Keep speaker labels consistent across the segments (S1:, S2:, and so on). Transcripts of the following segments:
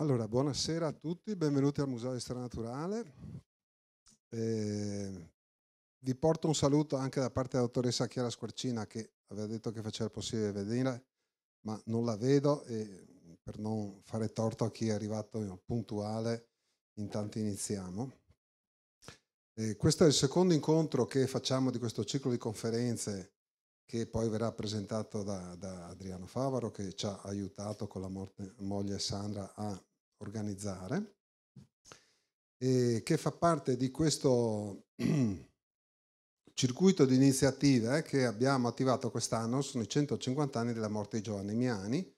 S1: Allora, buonasera a tutti, benvenuti al Museo di Storia Naturale. Eh, vi porto un saluto anche da parte della dottoressa Chiara Squarcina che aveva detto che faceva il possibile venire, ma non la vedo e per non fare torto a chi è arrivato puntuale, intanto iniziamo. Eh, questo è il secondo incontro che facciamo di questo ciclo di conferenze che poi verrà presentato da, da Adriano Favaro che ci ha aiutato con la morte, moglie Sandra a organizzare, e che fa parte di questo circuito di iniziative che abbiamo attivato quest'anno, sono i 150 anni della morte di Giovanni Miani,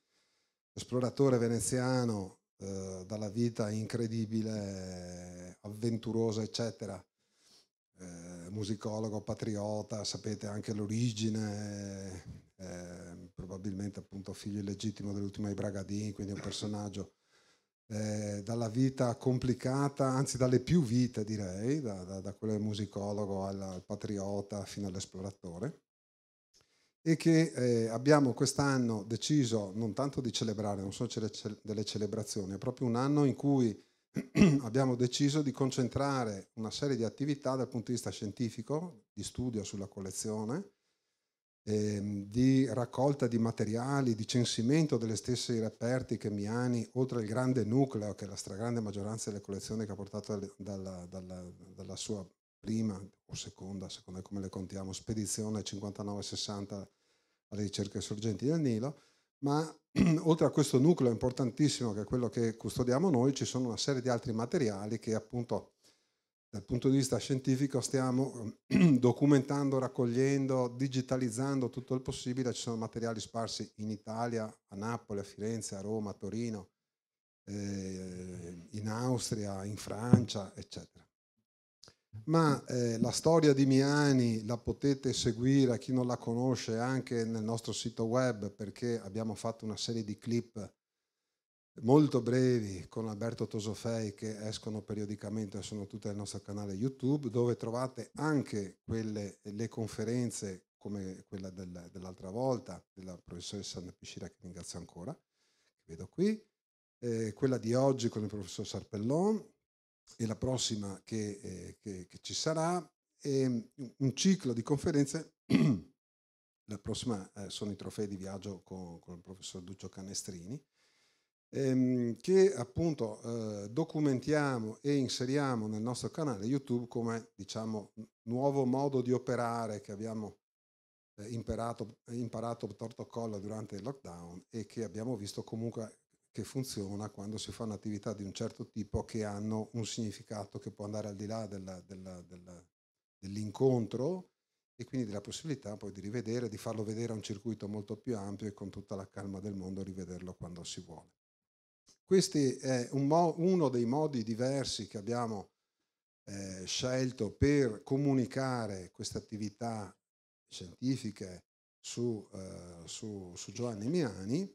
S1: esploratore veneziano eh, dalla vita incredibile, avventurosa, eccetera, eh, musicologo, patriota, sapete anche l'origine, eh, probabilmente appunto figlio illegittimo dell'ultimo di Bragadini, quindi un personaggio eh, dalla vita complicata, anzi dalle più vite direi, da, da, da quello del musicologo al, al patriota fino all'esploratore, e che eh, abbiamo quest'anno deciso non tanto di celebrare, non sono ce- delle celebrazioni, è proprio un anno in cui abbiamo deciso di concentrare una serie di attività dal punto di vista scientifico, di studio sulla collezione, ehm, di raccolta di materiali, di censimento delle stesse reperti che Miani, oltre al grande nucleo che è la stragrande maggioranza delle collezioni che ha portato dalla, dalla, dalla sua prima o seconda, secondo come le contiamo, spedizione 59-60 alle ricerche sorgenti del Nilo, ma oltre a questo nucleo importantissimo che è quello che custodiamo noi, ci sono una serie di altri materiali che appunto dal punto di vista scientifico stiamo ehm, documentando, raccogliendo, digitalizzando tutto il possibile, ci sono materiali sparsi in Italia, a Napoli, a Firenze, a Roma, a Torino, eh, in Austria, in Francia, eccetera. Ma eh, la storia di Miani la potete seguire, a chi non la conosce, anche nel nostro sito web perché abbiamo fatto una serie di clip molto brevi con Alberto Tosofei che escono periodicamente, sono tutte nel nostro canale YouTube, dove trovate anche quelle, le conferenze come quella del, dell'altra volta della professoressa Anna che ringrazio ancora, che vedo qui, eh, quella di oggi con il professor Sarpellon e la prossima che, eh, che, che ci sarà, e un ciclo di conferenze. la prossima eh, sono i trofei di viaggio con, con il professor Duccio Canestrini ehm, che appunto eh, documentiamo e inseriamo nel nostro canale YouTube come diciamo nuovo modo di operare che abbiamo eh, imparato, imparato torto colla durante il lockdown e che abbiamo visto comunque che funziona quando si fa un'attività di un certo tipo che hanno un significato che può andare al di là della, della, della, dell'incontro e quindi della possibilità poi di rivedere, di farlo vedere a un circuito molto più ampio e con tutta la calma del mondo rivederlo quando si vuole. Questo è un mo- uno dei modi diversi che abbiamo eh, scelto per comunicare queste attività scientifiche su, eh, su, su Giovanni Miani.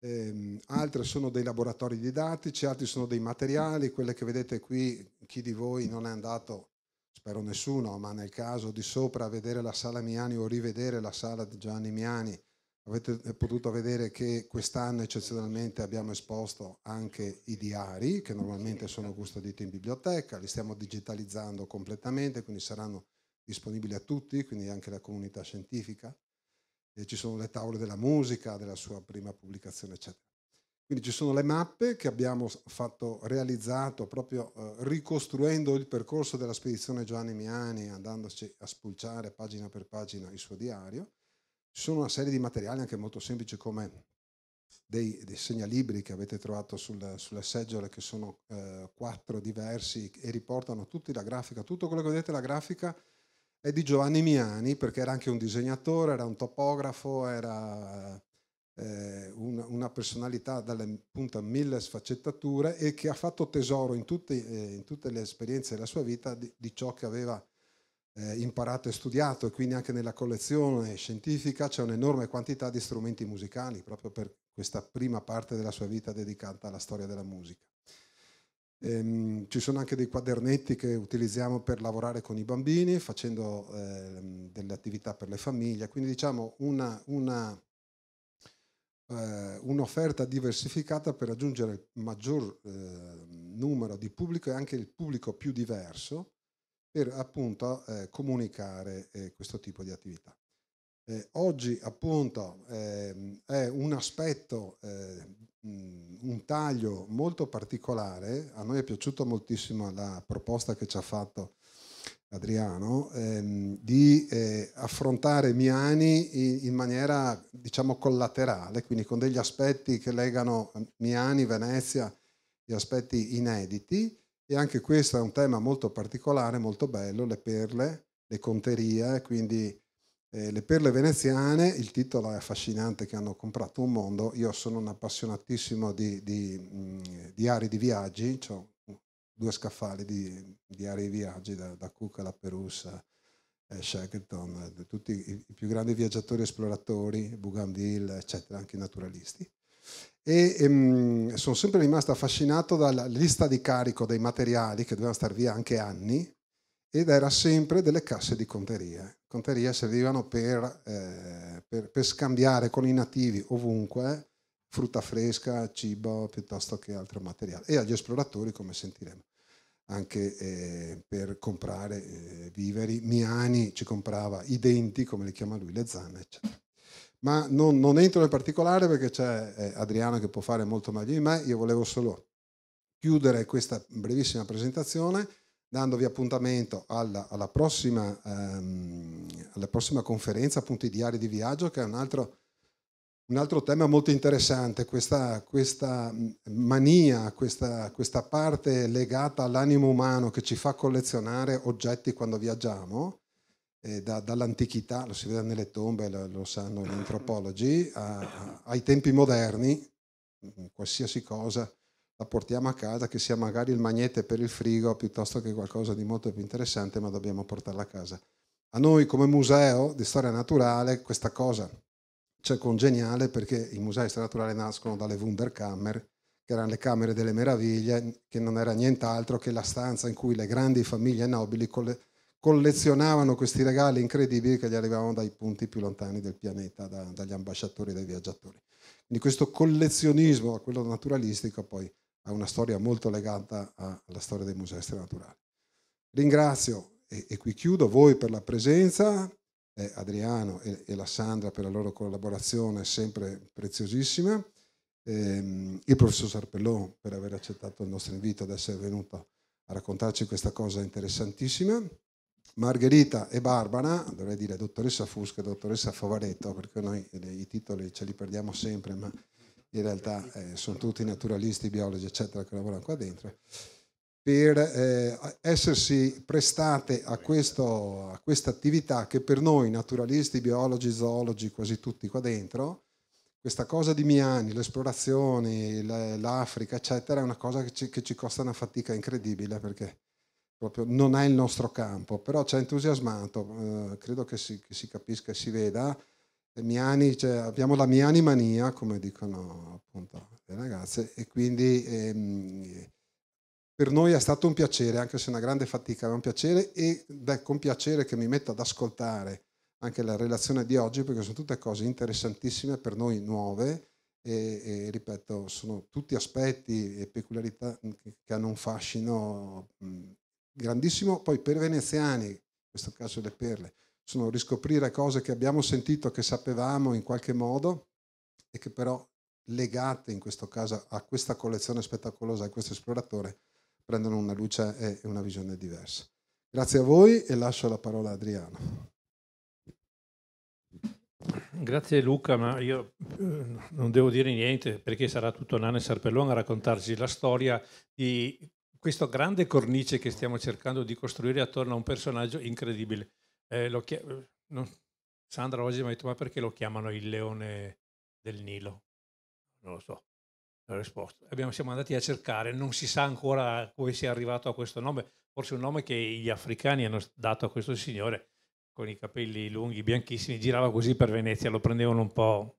S1: Ehm, altre sono dei laboratori didattici, altri sono dei materiali, quelle che vedete qui, chi di voi non è andato, spero nessuno, ma nel caso di sopra a vedere la sala Miani o rivedere la sala di Giovanni Miani, Avete eh, potuto vedere che quest'anno eccezionalmente abbiamo esposto anche i diari, che normalmente sono custoditi in biblioteca, li stiamo digitalizzando completamente, quindi saranno disponibili a tutti, quindi anche alla comunità scientifica. E ci sono le tavole della musica, della sua prima pubblicazione, eccetera. Quindi ci sono le mappe che abbiamo fatto, realizzato proprio eh, ricostruendo il percorso della spedizione Giovanni Miani, andandoci a spulciare pagina per pagina il suo diario ci sono una serie di materiali anche molto semplici come dei, dei segnalibri che avete trovato sul, sulle seggiole che sono eh, quattro diversi e riportano tutti la grafica, tutto quello che vedete la grafica è di Giovanni Miani perché era anche un disegnatore, era un topografo, era eh, un, una personalità dalle appunto, mille sfaccettature e che ha fatto tesoro in tutte, eh, in tutte le esperienze della sua vita di, di ciò che aveva eh, imparato e studiato e quindi anche nella collezione scientifica c'è un'enorme quantità di strumenti musicali proprio per questa prima parte della sua vita dedicata alla storia della musica. Ehm, ci sono anche dei quadernetti che utilizziamo per lavorare con i bambini, facendo eh, delle attività per le famiglie, quindi diciamo una, una eh, un'offerta diversificata per raggiungere il maggior eh, numero di pubblico e anche il pubblico più diverso per appunto eh, comunicare eh, questo tipo di attività. Eh, oggi appunto ehm, è un aspetto, eh, mm, un taglio molto particolare, a noi è piaciuta moltissimo la proposta che ci ha fatto Adriano, ehm, di eh, affrontare Miani in, in maniera diciamo collaterale, quindi con degli aspetti che legano Miani, Venezia, gli aspetti inediti, e anche questo è un tema molto particolare, molto bello, le perle, le conterie, quindi eh, le perle veneziane, il titolo è affascinante che hanno comprato un mondo, io sono un appassionatissimo di, di mm, diari di viaggi, ho due scaffali di diari di viaggi da, da Cuca alla Perusa, eh, Shackleton, eh, tutti i, i, più grandi viaggiatori esploratori, Bougainville, eccetera, anche i naturalisti e ehm, sono sempre rimasto affascinato dalla lista di carico dei materiali che dovevano star via anche anni ed era sempre delle casse di conterie. Conterie servivano per, eh, per, per scambiare con i nativi ovunque frutta fresca, cibo piuttosto che altro materiale e agli esploratori come sentiremo anche eh, per comprare eh, viveri. Miani ci comprava i denti, come li chiama lui, le zanne, eccetera ma non, non entro nel particolare perché c'è eh, Adriano che può fare molto meglio di me, io volevo solo chiudere questa brevissima presentazione dandovi appuntamento alla, alla, prossima, ehm, alla prossima, conferenza, appunto i diari di viaggio, che è un altro, un altro tema molto interessante, questa, questa mm, mania, questa, questa parte legata all'animo umano che ci fa collezionare oggetti quando viaggiamo eh, da, dall'antichità, lo si vede nelle tombe, lo, lo sanno gli antropologi, a, a, ai tempi moderni, mm, mm, qualsiasi cosa la portiamo a casa, che sia magari il magnete per il frigo piuttosto che qualcosa di molto più interessante, ma dobbiamo portarla a casa. A noi come museo di storia naturale questa cosa c'è cioè, congeniale perché i musei di storia naturale nascono dalle Wunderkammer, che erano le camere delle meraviglie, che non era nient'altro che la stanza in cui le grandi famiglie nobili con le, collezionavano questi regali incredibili che gli arrivavano dai punti più lontani del pianeta, da, dagli ambasciatori dai viaggiatori. Quindi questo collezionismo a quello naturalistico poi ha una storia molto legata alla storia dei musestri naturali. Ringrazio e, e, qui chiudo voi per la presenza, eh, Adriano e, e, la Sandra per la loro collaborazione sempre preziosissima, ehm, il professor Sarpellon per aver accettato il nostro invito ad essere venuto a raccontarci questa cosa interessantissima. Margherita e Barbara, dovrei dire dottoressa Fusca e dottoressa Favaretto, perché noi i titoli ce li perdiamo sempre, ma in realtà eh, sono tutti naturalisti, biologi, eccetera, che lavorano qua dentro, per eh, essersi prestate a, questa attività che per noi naturalisti, biologi, zoologi, quasi tutti qua dentro, questa cosa di Miani, le esplorazioni, l'Africa, eccetera, è una cosa che ci, che ci costa una fatica incredibile perché proprio non è il nostro campo, però ci ha entusiasmato, eh, credo che si, che si, capisca e si veda. Miani, cioè, abbiamo la Miani mania, come dicono appunto le ragazze, e quindi ehm, per noi è stato un piacere, anche se una grande fatica, è un piacere e è con piacere che mi metto ad ascoltare anche la relazione di oggi, perché sono tutte cose interessantissime per noi nuove e, e ripeto, sono tutti aspetti e peculiarità che hanno un fascino grandissimo poi per i veneziani, in questo caso le perle, sono riscoprire cose che abbiamo sentito, che sapevamo in qualche modo e che però legate in questo caso a questa collezione spettacolosa, a questo esploratore, prendono una luce e una visione diversa. Grazie a voi e lascio la parola a Adriano.
S2: Grazie Luca, ma io eh, non devo dire niente perché sarà tutto Nane Sarpellone a raccontarci la storia di questa grande cornice che stiamo cercando di costruire attorno a un personaggio incredibile. Eh, chia- eh, non, Sandra oggi mi ha detto ma perché lo chiamano il leone del Nilo? Non lo so, la risposta. Abbiamo, siamo andati a cercare, non si sa ancora come sia arrivato a questo nome, forse un nome che gli africani hanno dato a questo signore con i capelli lunghi, bianchissimi, girava così per Venezia, lo prendevano un po'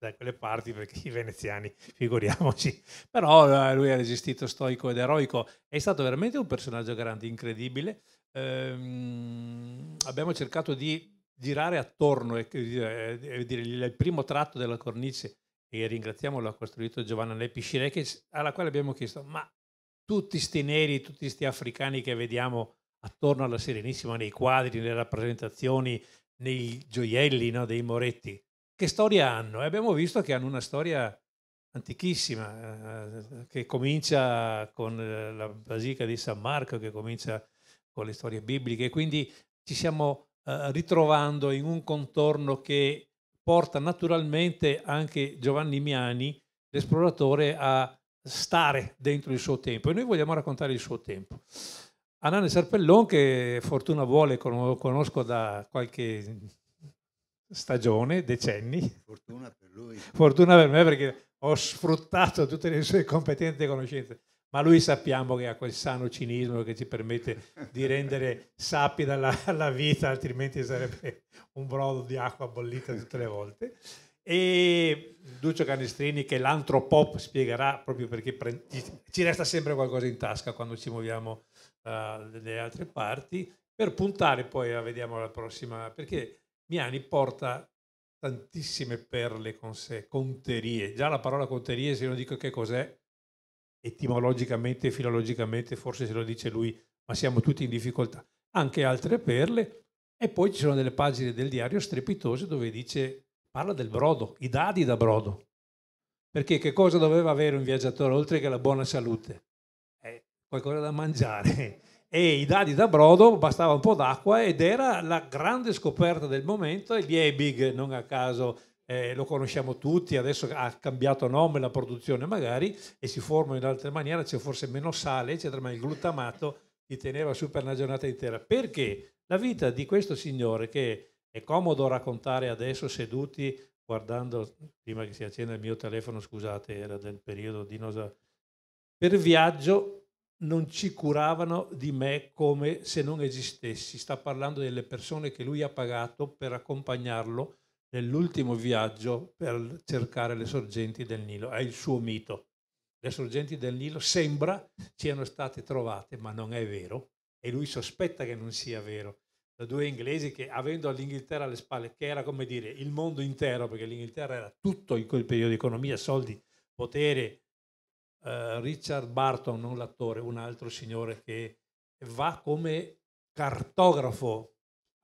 S2: da quelle parti perché i veneziani, figuriamoci. Però eh, lui ha resistito stoico ed eroico, è stato veramente un personaggio grande, incredibile. Ehm, abbiamo cercato di girare attorno e, eh, eh, e dire, il primo tratto della cornice e ringraziamo l'ha costruito Giovanna Leppi alla quale abbiamo chiesto ma tutti sti neri, tutti sti africani che vediamo attorno alla Serenissima nei quadri, nelle rappresentazioni, nei gioielli no, dei Moretti, che storia hanno? E eh, abbiamo visto che hanno una storia antichissima, eh, che comincia con eh, la Basilica di San Marco, che comincia con le storie bibliche, e quindi ci siamo eh, ritrovando in un contorno che porta naturalmente anche Giovanni Miani, l'esploratore, a stare dentro il suo tempo e noi vogliamo raccontare il suo tempo. Anane Sarpellon, che fortuna vuole, conosco da qualche stagione, decenni. Fortuna per lui. Fortuna per me perché ho sfruttato tutte le sue competenze e conoscenze. Ma lui sappiamo che ha quel sano cinismo che ci permette di rendere sapida la, la vita, altrimenti sarebbe un brodo di acqua bollita tutte le volte. E Duccio Canestrini che l'antropop spiegherà proprio perché pre- ci resta sempre qualcosa in tasca quando ci muoviamo uh, dalle altre parti, per puntare poi, eh, la vediamo alla prossima, perché Miani porta tantissime perle con sé, conterie. Già la parola conterie, se io non dico che cos'è, etimologicamente filologicamente forse se lo dice lui, ma siamo tutti in difficoltà. Anche altre perle. E poi ci sono delle pagine del diario strepitose dove dice, parla del brodo, i dadi da brodo. Perché che cosa doveva avere un viaggiatore oltre che la buona salute? Eh, qualcosa da mangiare e i dadi da brodo bastava un po' d'acqua ed era la grande scoperta del momento e Liebig non a caso eh, lo conosciamo tutti, adesso ha cambiato nome la produzione magari e si forma in altre maniere, c'è forse meno sale eccetera, ma il glutamato gli teneva su per una giornata intera perché la vita di questo signore che è comodo raccontare adesso seduti guardando prima che si accenda il mio telefono scusate era del periodo di nosa per viaggio non ci curavano di me come se non esistessi. Sta parlando delle persone che lui ha pagato per accompagnarlo nell'ultimo viaggio per cercare le sorgenti del Nilo. È il suo mito. Le sorgenti del Nilo sembra siano state trovate, ma non è vero. E lui sospetta che non sia vero. Da due inglesi che, avendo l'Inghilterra alle spalle, che era come dire il mondo intero, perché l'Inghilterra era tutto in quel periodo, economia, soldi, potere, eh, Richard Barton, non l'attore, un altro signore che va come cartografo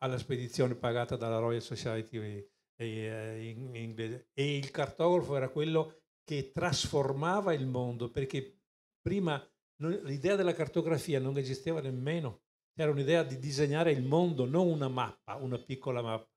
S2: alla spedizione pagata dalla Royal Society eh, in inglese e il cartografo era quello che trasformava il mondo perché prima l'idea della cartografia non esisteva nemmeno era un'idea di disegnare il mondo non una mappa una piccola mappa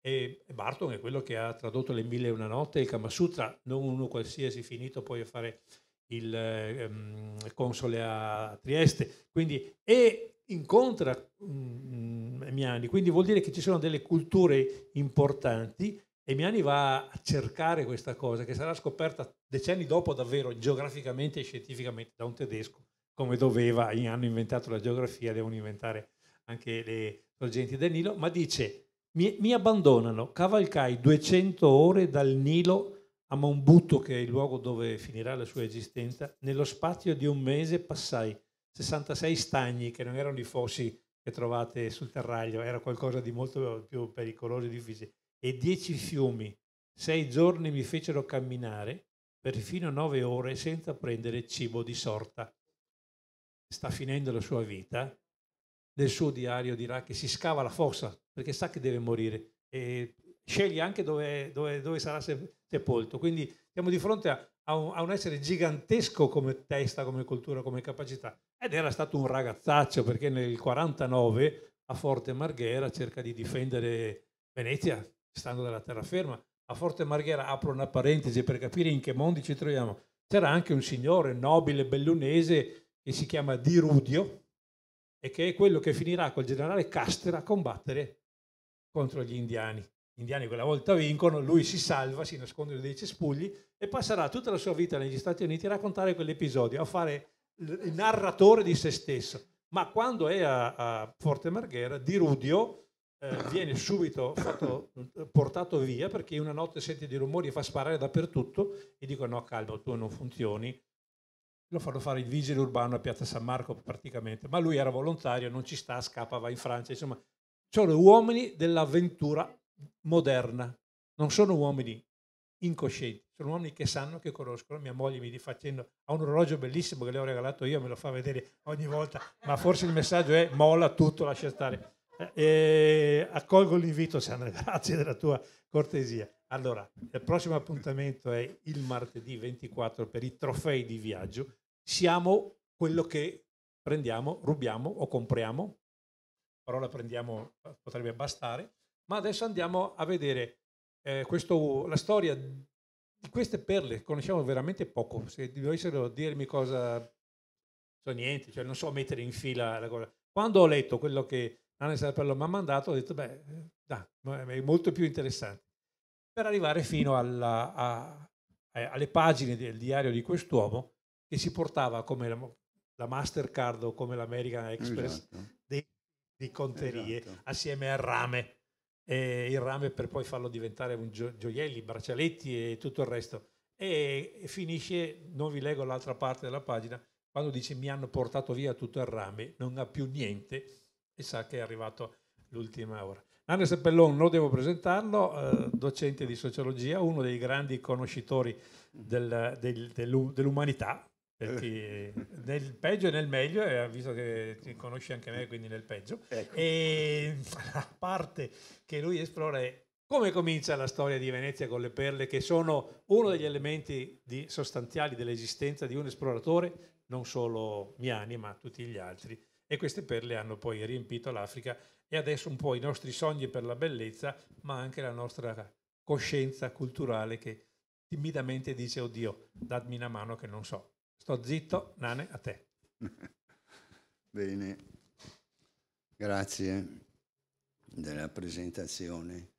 S2: e Barton è quello che ha tradotto le mille e una notte il Kama Sutra non uno qualsiasi finito poi a fare il ehm, console a Trieste, quindi, e incontra mm, mm, Miani, quindi vuol dire che ci sono delle culture importanti e Miani va a cercare questa cosa che sarà scoperta decenni dopo davvero geograficamente e scientificamente da un tedesco, come doveva, hanno inventato la geografia, devono inventare anche le sorgenti del Nilo, ma dice mi, mi abbandonano, cavalcai 200 ore dal Nilo a Monbutto, che è il luogo dove finirà la sua esistenza, nello spazio di un mese passai 66 stagni, che non erano i fossi che trovate sul terraglio, era qualcosa di molto più pericoloso e difficile, e 10 fiumi. Sei giorni mi fecero camminare, perfino nove ore, senza prendere cibo di sorta. Sta finendo la sua vita. Nel suo diario dirà che si scava la fossa perché sa che deve morire e sceglie anche dove, dove, dove sarà sepolto. Quindi siamo di fronte a, a, un, a, un, essere gigantesco come testa, come cultura, come capacità. Ed era stato un ragazzaccio perché nel 49 a Forte Marghera cerca di difendere Venezia, stando dalla terraferma. A Forte Marghera apro una parentesi per capire in che mondi ci troviamo. C'era anche un signore nobile bellunese che si chiama Di Rudio e che è quello che finirà col generale Caster a combattere contro gli indiani gli indiani quella volta vincono, lui si salva, si nasconde dei cespugli e passerà tutta la sua vita negli Stati Uniti a raccontare quell'episodio, a fare il narratore di se stesso. Ma quando è a, a Forte Marghera, Di Rudio eh, viene subito fatto, eh, portato via perché una notte sente dei rumori e fa sparare dappertutto e dicono no calma, tu non funzioni. Lo fanno fare il vigile urbano a Piazza San Marco praticamente, ma lui era volontario, non ci sta, scappa, va in Francia, insomma sono uomini dell'avventura moderna. Non sono uomini incoscienti, sono uomini che sanno, che conoscono. Mia moglie mi dice cenno ha un orologio bellissimo che le ho regalato io, me lo fa vedere ogni volta, ma forse il messaggio è molla tutto, lascia stare. E eh, eh, accolgo l'invito, Sandra, grazie della tua cortesia. Allora, il prossimo appuntamento è il martedì 24 per i trofei di viaggio. Siamo quello che prendiamo, rubiamo o compriamo. Parola prendiamo potrebbe bastare. Ma adesso andiamo a vedere eh, questo, la storia di queste perle, conosciamo veramente poco, se dovessero dirmi cosa... So niente, cioè non so mettere in fila la cosa. Quando ho letto quello che Anna Sarpello mi ha mandato, ho detto, beh, da, è molto più interessante. Per arrivare fino alla, a, alle pagine del diario di quest'uomo che si portava come la, la Mastercard o come l'American Express esatto. di, di conterie esatto. assieme al rame eh, il rame per poi farlo diventare un gio- gioielli, braccialetti e tutto il resto. E, finisce, non vi leggo l'altra parte della pagina, quando dice mi hanno portato via tutto il rame, non ha più niente e sa che è arrivato l'ultima ora. Nanni Seppellon, non devo presentarlo, eh, docente di sociologia, uno dei grandi conoscitori del, del, dell'umanità, ti, eh. nel peggio e nel meglio, e eh, visto che ti conosci anche me, quindi nel peggio. Ecco. E la parte che lui esplora è come comincia la storia di Venezia con le perle, che sono uno degli elementi di, sostanziali dell'esistenza di un esploratore, non solo Miani, ma tutti gli altri. E queste perle hanno poi riempito l'Africa e adesso un po' i nostri sogni per la bellezza, ma anche la nostra coscienza culturale che timidamente dice, oddio, dammi una mano che non so. Sto zitto, Nane, a te.
S3: Bene, grazie della presentazione.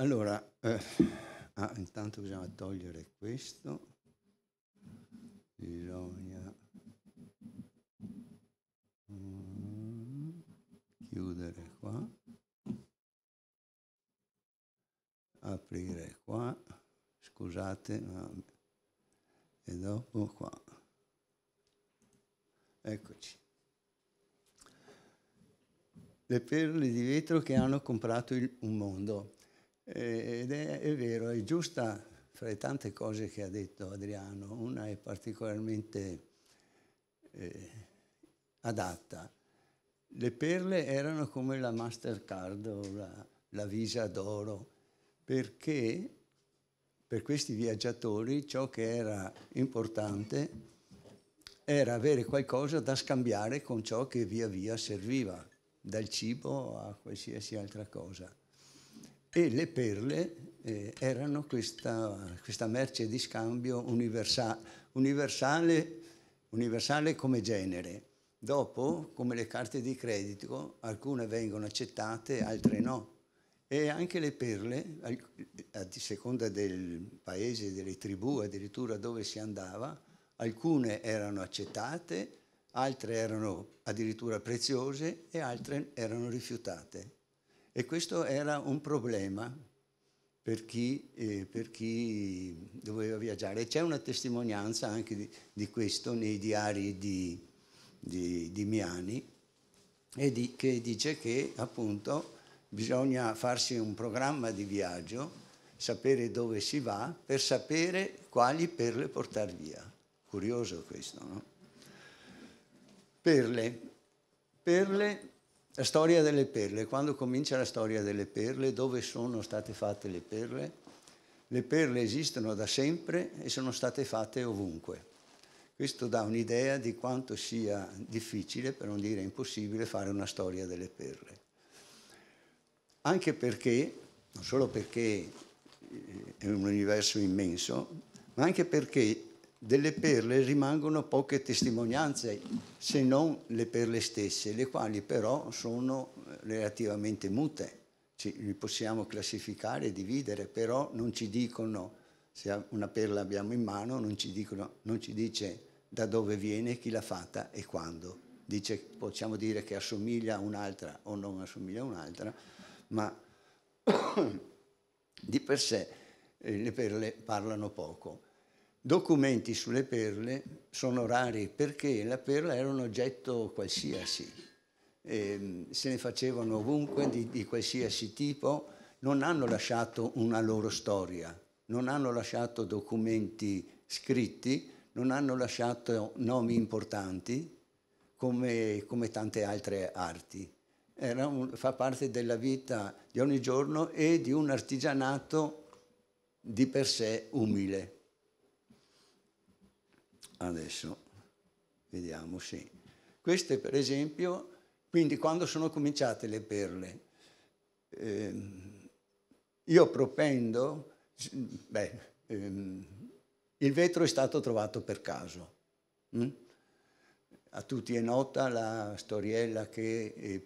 S3: Allora, eh, ah, intanto bisogna togliere questo. Bisogna mm, chiudere qua. Aprire qua. Scusate, ma e dopo qua. Eccoci. Le perle di vetro che hanno comprato il, un mondo. Ed è, è, vero, è giusta fra le tante cose che ha detto Adriano, una è particolarmente eh, adatta. Le perle erano come la Mastercard o la, la Visa d'oro, perché per questi viaggiatori ciò che era importante era avere qualcosa da scambiare con ciò che via via serviva, dal cibo a qualsiasi altra cosa. E le perle eh, erano questa, questa, merce di scambio universa universale, universale come genere. Dopo, come le carte di credito, alcune vengono accettate, altre no e anche le perle, a seconda del paese, delle tribù, addirittura dove si andava, alcune erano accettate, altre erano addirittura preziose e altre erano rifiutate. E questo era un problema per chi, eh, per chi doveva viaggiare. C'è una testimonianza anche di, di questo nei diari di, di, di Miani, di, che dice che appunto bisogna farsi un programma di viaggio, sapere dove si va per sapere quali perle portare via. Curioso questo, no? Perle. Perle, la storia delle perle. Quando comincia la storia delle perle, dove sono state fatte le perle? Le perle esistono da sempre e sono state fatte ovunque. Questo dà un'idea di quanto sia difficile, per non dire impossibile, fare una storia delle perle anche perché, non solo perché eh, è un universo immenso, ma anche perché delle perle rimangono poche testimonianze, se non le perle stesse, le quali però sono relativamente mute. Ci, li possiamo classificare, e dividere, però non ci dicono, se una perla abbiamo in mano, non ci, dicono, non ci dice da dove viene, chi l'ha fatta e quando. Dice, possiamo dire che assomiglia a un'altra o non assomiglia a un'altra, ma di per sé eh, le perle parlano poco. Documenti sulle perle sono rari perché la perla era un oggetto qualsiasi, eh, se ne facevano ovunque di, di qualsiasi tipo, non hanno lasciato una loro storia, non hanno lasciato documenti scritti, non hanno lasciato nomi importanti come, come tante altre arti un, fa parte della vita di ogni giorno e di un artigianato di per sé umile. Adesso vediamo, sì. Queste per esempio, quindi quando sono cominciate le perle, ehm, io propendo, beh, ehm, il vetro è stato trovato per caso. Hm? A tutti è nota la storiella che eh,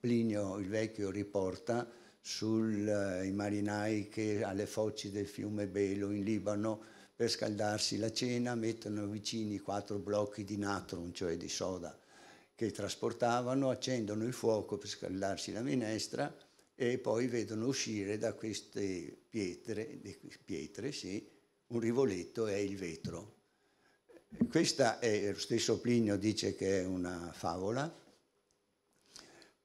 S3: Plinio il Vecchio riporta sui eh, marinai che alle foci del fiume Belo in Libano per scaldarsi la cena mettono vicini quattro blocchi di natron, cioè di soda, che trasportavano, accendono il fuoco per scaldarsi la minestra e poi vedono uscire da queste pietre, pietre sì, un rivoletto e il vetro questa è, lo stesso Plinio dice che è una favola,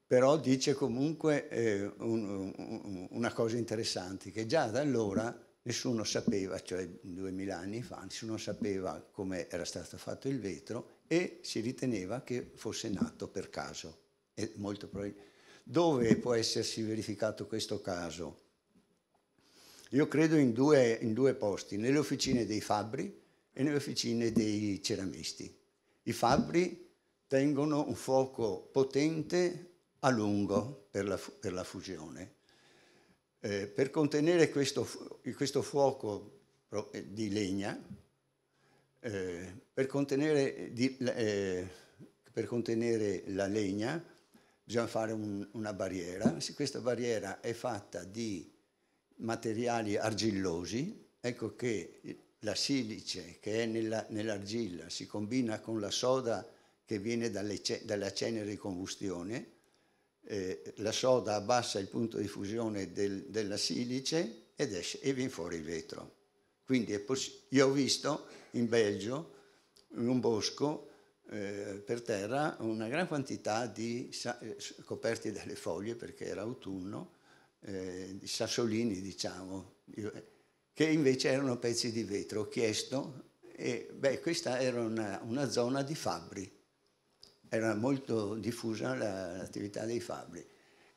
S3: però dice comunque eh, un, un, una cosa interessante, che già da allora nessuno sapeva, cioè 2000 anni fa, nessuno sapeva come era stato fatto il vetro e si riteneva che fosse nato per caso. Dove può essersi verificato questo caso? Io credo in due, in due posti, nelle officine dei fabbri, e nelle officine dei ceramisti. I fabbri tengono un fuoco potente a lungo per la, per la fusione. Eh, per contenere questo, questo, fuoco eh, di legna, eh, per, contenere di, eh, per, contenere la legna bisogna fare un, una barriera. Se questa barriera è fatta di materiali argillosi, ecco che la silice che è nella, nell'argilla si combina con la soda che viene dalle, dalla cenere di combustione, eh, la soda abbassa il punto di fusione del, della silice ed esce, e viene fuori il vetro. Quindi poss- io ho visto in Belgio, in un bosco, eh, per terra una gran quantità di sa- coperti dalle foglie perché era autunno, eh, di sassolini diciamo, che invece erano pezzi di vetro. Ho chiesto, e beh, questa era una, una zona di fabbri, era molto diffusa l'attività dei fabbri.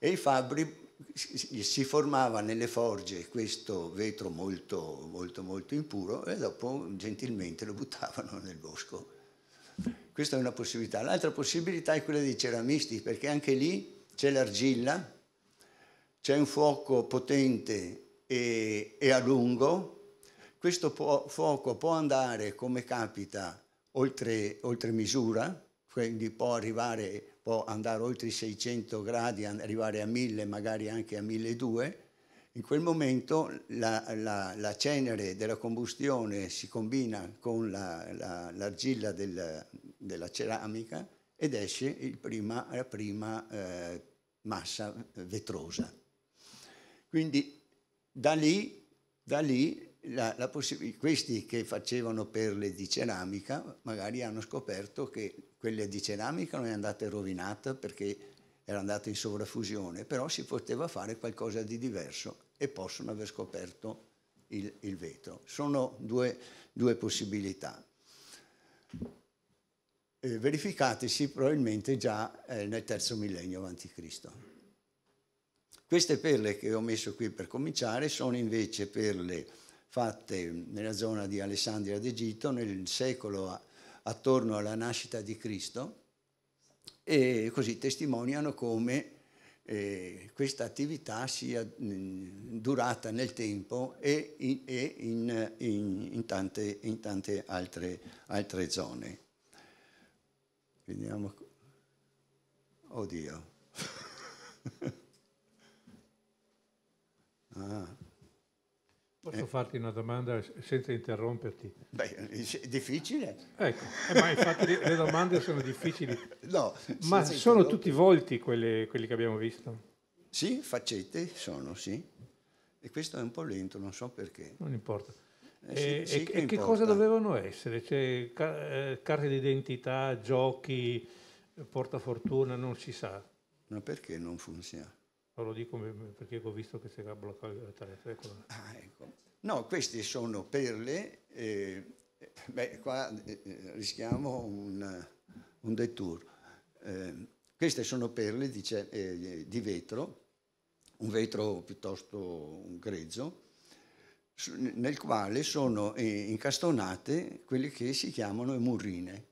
S3: E i fabbri si formava nelle forge questo vetro molto, molto, molto impuro e dopo gentilmente lo buttavano nel bosco. Questa è una possibilità. L'altra possibilità è quella dei ceramisti, perché anche lì c'è l'argilla, c'è un fuoco potente e, e a lungo, questo può, fuoco può andare, come capita, oltre, oltre misura, quindi può arrivare può andare oltre i 600 gradi, arrivare a 1000, magari anche a 1200, in quel momento la, la, la cenere della combustione si combina con la, l'argilla del, della ceramica ed esce prima, la prima eh, massa eh, vetrosa. Quindi da lì, da lì la, la questi che facevano perle di ceramica magari hanno scoperto che quelle di ceramica non è andata rovinata perché era andata in sovraffusione, però si poteva fare qualcosa di diverso e possono aver scoperto il, il vetro. Sono due, due possibilità. Eh, verificatesi probabilmente già eh, nel terzo millennio a.C. Queste perle che ho messo qui per cominciare sono invece perle fatte nella zona di Alessandria d'Egitto nel secolo attorno alla nascita di Cristo e così testimoniano come eh, questa attività sia mh, mm, durata nel tempo e in, e in, in, in tante, tante altre, altre, zone. Vediamo.
S2: Oddio. Ah. Posso eh. farti una domanda senza interromperti? Beh,
S1: eh, è difficile. Ecco, eh, ma infatti le domande sono difficili. No, ma sono
S2: tutti volti quelli, quelli che abbiamo visto? Sì, faccette sono, sì.
S3: E questo è un po' lento, non so perché. Non importa. Eh, e, sì e, che, importa. che, cosa
S2: dovevano essere? Cioè, car- eh, carte d'identità, giochi, portafortuna, non si sa. Ma perché
S3: non funziona?
S2: Non lo dico perché ho visto che si è bloccato il telefono. Ah, ecco.
S3: No, queste sono perle. Eh, beh, qua eh, eh, rischiamo un, un detour. Eh, queste sono perle di, eh, di, vetro, un vetro piuttosto grezzo, nel quale sono incastonate quelle che si chiamano emurrine,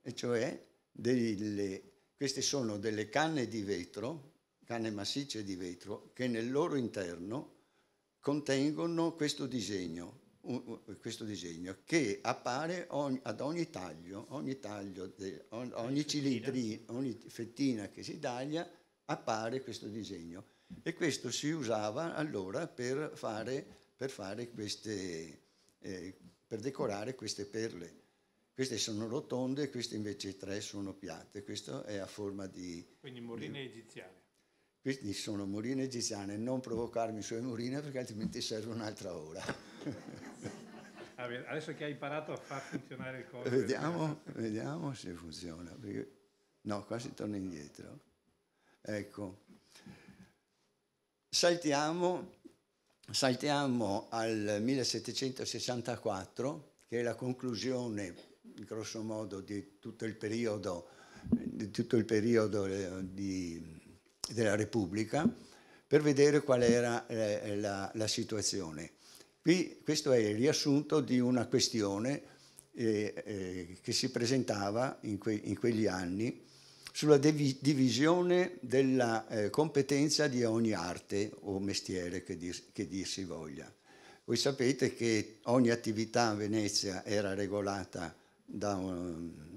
S3: e cioè delle, queste sono delle canne di vetro canne massicce di vetro, che nel loro interno contengono questo disegno, questo disegno che appare ad ogni taglio, ogni, taglio, ogni cilindrina, ogni fettina che si taglia, appare questo disegno. E questo si usava allora per fare, per fare queste, eh, per decorare queste perle. Queste sono rotonde, queste invece tre sono piatte. Questo è a forma di...
S2: Quindi morline egiziane.
S3: Quindi sono murine egiziane, non provocarmi sulle murine perché altrimenti serve un'altra ora.
S2: Adesso che hai imparato a far funzionare il corpo. Vediamo,
S3: vediamo se funziona. Perché... No, qua si torna indietro. Ecco, saltiamo, saltiamo al 1764, che è la conclusione, grosso modo, di tutto il periodo, di tutto il periodo eh, di della Repubblica per vedere qual era eh, la, la, situazione. Qui, questo è il riassunto di una questione eh, eh che si presentava in, que in quegli anni sulla divisione della eh, competenza di ogni arte o mestiere che dir, che dir, si voglia. Voi sapete che ogni attività a Venezia era regolata da, um,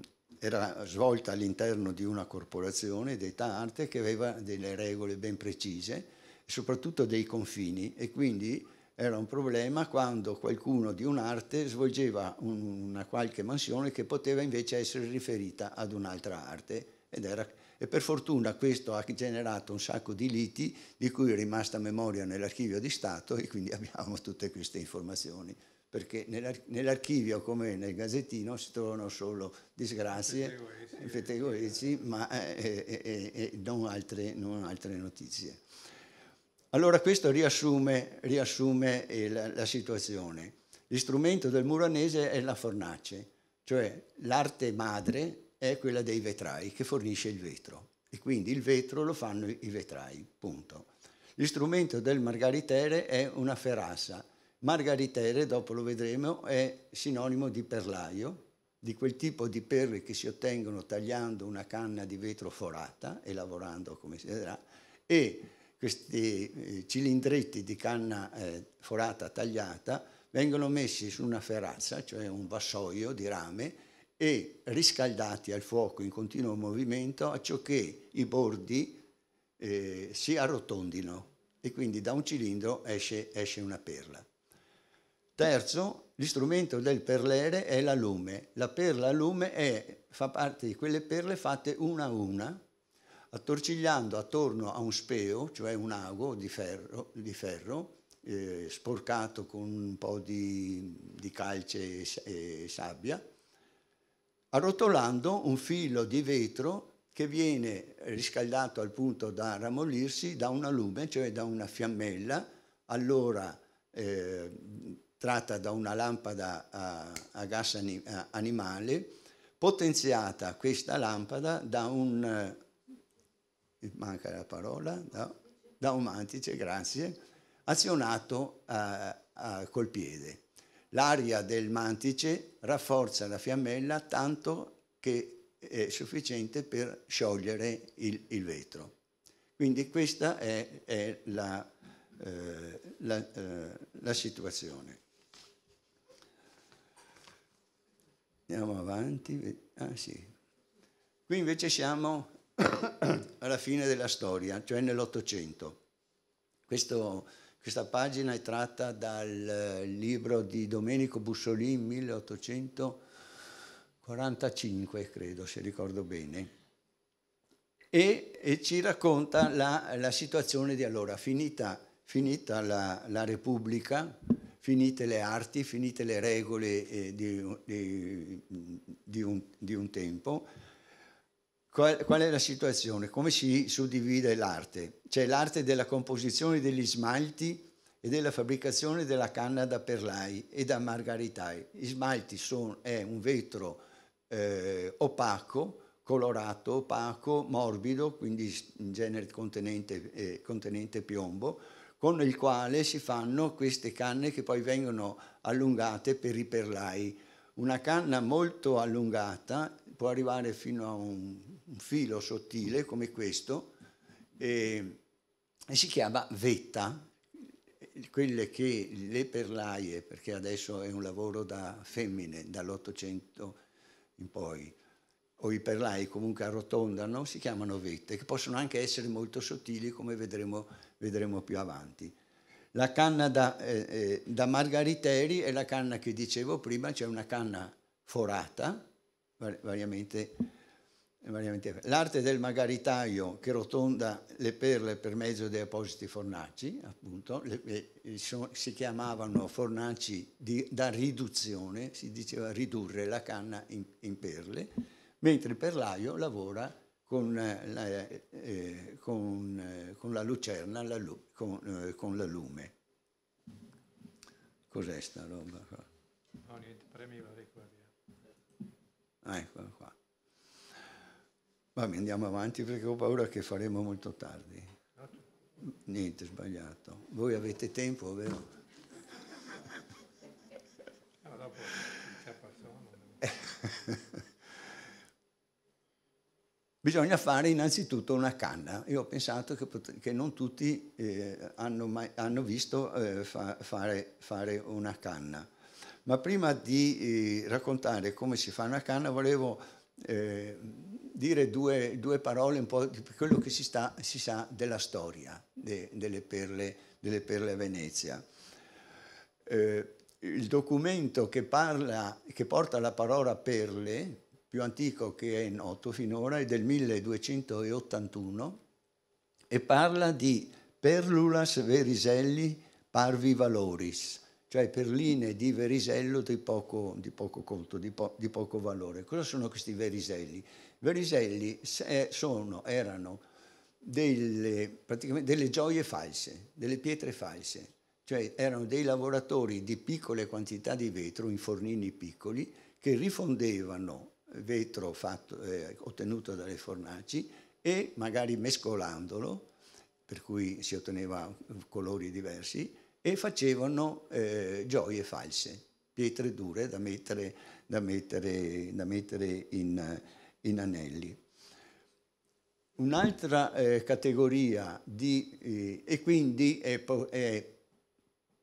S3: era svolta all'interno di una corporazione detta arte che aveva delle regole ben precise soprattutto dei confini e quindi era un problema quando qualcuno di un'arte svolgeva una qualche mansione che poteva invece essere riferita ad un'altra arte era, e per fortuna questo ha generato un sacco di liti di cui è rimasta memoria nell'archivio di Stato e quindi abbiamo tutte queste informazioni perché nell'archivio come nel gazzettino si trovano solo disgrazie, pettegolezzi, ma eh eh, eh, eh, eh, non, altre, non, altre, notizie. Allora questo riassume, riassume eh, la, la, situazione. L'istrumento del muranese è la fornace, cioè l'arte madre è quella dei vetrai che fornisce il vetro e quindi il vetro lo fanno i vetrai, punto. L'istrumento del margaritere è una ferassa, Margaritere, dopo lo vedremo, è sinonimo di perlaio, di quel tipo di perle che si ottengono tagliando una canna di vetro forata e lavorando come si vedrà, e questi eh, cilindretti di canna eh, forata tagliata vengono messi su una ferrazza, cioè un vassoio di rame, e riscaldati al fuoco in continuo movimento a ciò che i bordi eh, si arrotondino e quindi da un cilindro esce, esce una perla. Terzo, l'istrumento del perlere è la lume. La perla lume è, fa parte di quelle perle fatte una a una, attorcigliando attorno a un speo, cioè un ago di ferro, di ferro eh, sporcato con un po' di, di calce e, e sabbia, arrotolando un filo di vetro che viene riscaldato al punto da ramollirsi da una lume, cioè da una fiammella, allora eh, tratta da una lampada a, a gas ani, a, animale, potenziata questa lampada da un, eh, manca la parola, da, da un mantice, grazie, azionato a, col piede. L'aria del mantice rafforza la fiammella tanto che è sufficiente per sciogliere il, il vetro. Quindi questa è, è la, eh, la, eh, la situazione. Andiamo avanti. Ah sì. Qui invece siamo alla fine della storia, cioè nell'Ottocento. questa pagina è tratta dal eh, libro di Domenico Bussolini, 1845, credo, se ricordo bene. E, e ci racconta la, la, situazione di allora. Finita, finita la, la Repubblica, finite le arti, finite le regole eh, di, di, di, un, di, un, tempo. Qual, qual, è la situazione? Come si suddivide l'arte? C'è l'arte della composizione degli smalti e della fabbricazione della canna da perlai e da margaritai. Gli smalti sono, è un vetro eh, opaco, colorato, opaco, morbido, quindi in genere contenente, eh, contenente piombo, con il quale si fanno queste canne che poi vengono allungate per i perlai. Una canna molto allungata può arrivare fino a un, un filo sottile come questo e, e si chiama vetta. Quelle che le perlaie, perché adesso è un lavoro da femmine, dall'Ottocento in poi, o i perlai comunque arrotondano, si chiamano vette, che possono anche essere molto sottili come vedremo, vedremo più avanti. La canna da, eh, eh da, Margariteri è la canna che dicevo prima, c'è cioè una canna forata, variamente, variamente l'arte del margaritaio che rotonda le perle per mezzo dei appositi fornaci, appunto, le, le, si chiamavano fornaci di, da riduzione, si diceva ridurre la canna in, in perle, mentre Perlaio lavora con eh, la, eh, eh con, eh, con la lucerna, la lu, con, con la lume. Cos'è sta roba qua?
S2: No, niente, premi vari qua
S3: ah, via. Eccola qua. Vabbè, andiamo avanti perché ho paura che faremo molto tardi. Niente, sbagliato. Voi avete tempo, vero? No, dopo. Bisogna fare innanzitutto una canna. Io ho pensato che, che non tutti eh, hanno, mai, hanno, visto eh, fa fare, fare, una canna. Ma prima di eh, raccontare come si fa una canna volevo eh, dire due, due, parole un po' di quello che si, sta, si sa della storia de, delle, perle, delle, perle, a Venezia eh, il documento che, parla, che, porta la parola perle più antico che è noto finora, è del 1281 e parla di perlulas veriselli parvi valoris, cioè perline di verisello di poco, di poco conto, di, po- di, poco valore. Cosa sono questi veriselli? Veriselli sono, erano delle, delle gioie false, delle pietre false, cioè erano dei lavoratori di piccole quantità di vetro in fornini piccoli che rifondevano vetro fatto, eh, ottenuto dalle fornaci e magari mescolandolo, per cui si otteneva colori diversi, e facevano eh, gioie false, pietre dure da mettere, da mettere, da mettere in, in, anelli. Un'altra eh, categoria di... Eh, e quindi è, è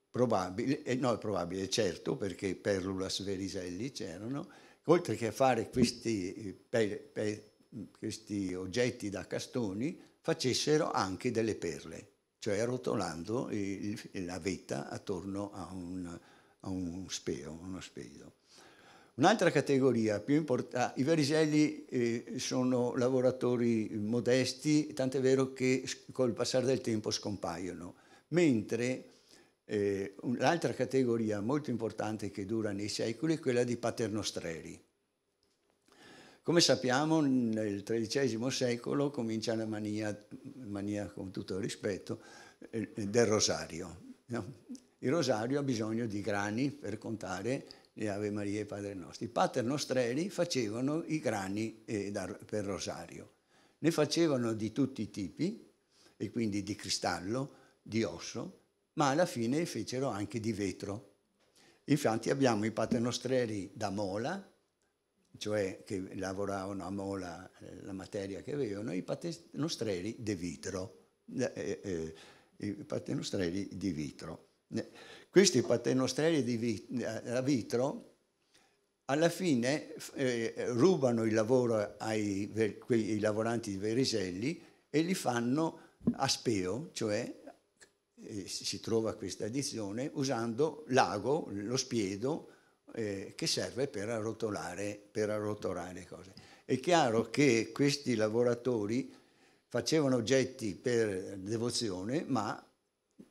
S3: probabile, eh, no è probabile, certo, perché Perlulas Veriselli c'erano, oltre che fare questi, eh, per, per, mm, questi oggetti da castoni, facessero anche delle perle, cioè rotolando il, la vetta attorno a un, a un spero, uno spedo. Un'altra categoria più importante, ah, i Veriselli eh, sono lavoratori modesti, tant'è vero che col passare del tempo scompaiono, mentre eh, l'altra categoria molto importante che dura nei secoli è quella di paternostreri. Come sappiamo nel XIII secolo comincia la mania, mania con tutto il rispetto, eh, del rosario. No? Il rosario ha bisogno di grani per contare le Ave Maria e Padre Nostri. I paternostreri facevano i grani eh, da, per rosario. Ne facevano di tutti i tipi, e quindi di cristallo, di osso, ma alla fine fecero anche di vetro. Infatti abbiamo i paternostreri da mola, cioè che lavoravano a mola eh, la materia che avevano, i paternostreri de vitro, eh, eh, eh i paternostreri di vitro. Eh, questi paternostreri di vitro, alla fine eh, rubano il lavoro ai quei, lavoranti di Veriselli e li fanno a speo, cioè eh, si trova questa edizione usando l'ago, lo spiedo, eh, che serve per arrotolare, per arrotolare cose. È chiaro che questi lavoratori facevano oggetti per devozione, ma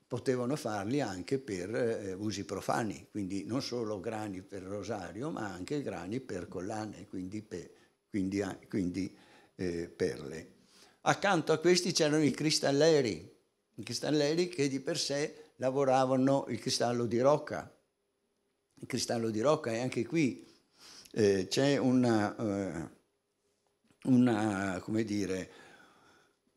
S3: potevano farli anche per eh, usi profani, quindi non solo grani per rosario, ma anche grani per collane, quindi, pe, quindi, quindi eh, perle. Accanto a questi c'erano i cristalleri, i cristalleri che di per sé lavoravano il cristallo di rocca. Il cristallo di rocca e anche qui eh, c'è una, eh, una, come dire,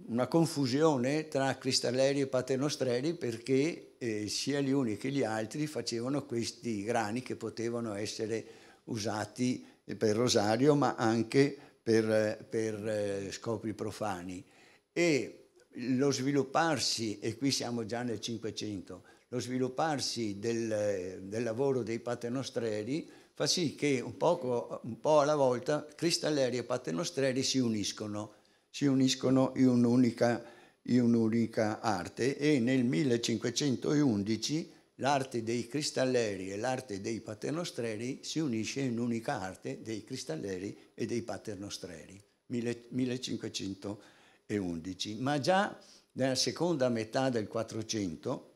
S3: una confusione tra cristalleri e paternostrelli perché eh, sia gli uni che gli altri facevano questi grani che potevano essere usati per rosario ma anche per, per eh, scopi profani. E lo svilupparsi, e qui siamo già nel 500, lo svilupparsi del, del, lavoro dei paternostreri fa sì che un, poco, un po' alla volta cristalleri e paternostreri si uniscono, si uniscono in un'unica, in un'unica arte e nel 1511 l'arte dei cristalleri e l'arte dei paternostreri si unisce in un'unica arte dei cristalleri e dei paternostreri. 1511. 1911, ma già nella seconda metà del 400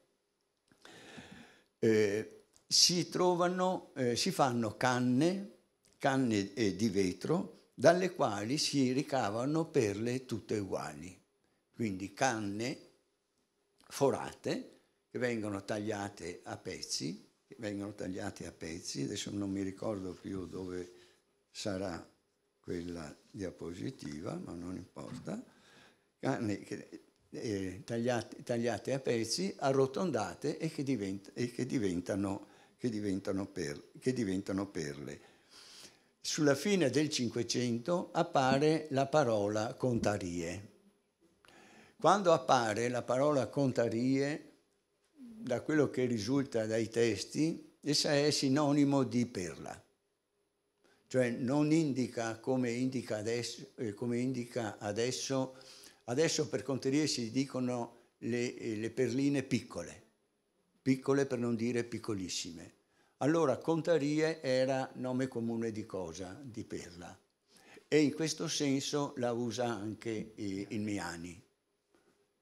S3: eh, si, trovano, eh, si fanno canne, canne eh, di vetro dalle quali si ricavano perle tutte uguali, quindi canne forate che vengono tagliate a pezzi, che vengono tagliate a pezzi, adesso non mi ricordo più dove sarà quella diapositiva, ma non importa carne eh, tagliate, tagliate, a pezzi, arrotondate e che, divent, e che, diventano, che, diventano per, che diventano perle. Sulla fine del Cinquecento appare la parola contarie. Quando appare la parola contarie, da quello che risulta dai testi, essa è sinonimo di perla cioè non indica come indica adesso, eh, come indica adesso Adesso per conterie si dicono le, eh, le perline piccole, piccole per non dire piccolissime. Allora Contarie era nome comune di cosa? Di perla. E in questo senso la usa anche eh, il Miani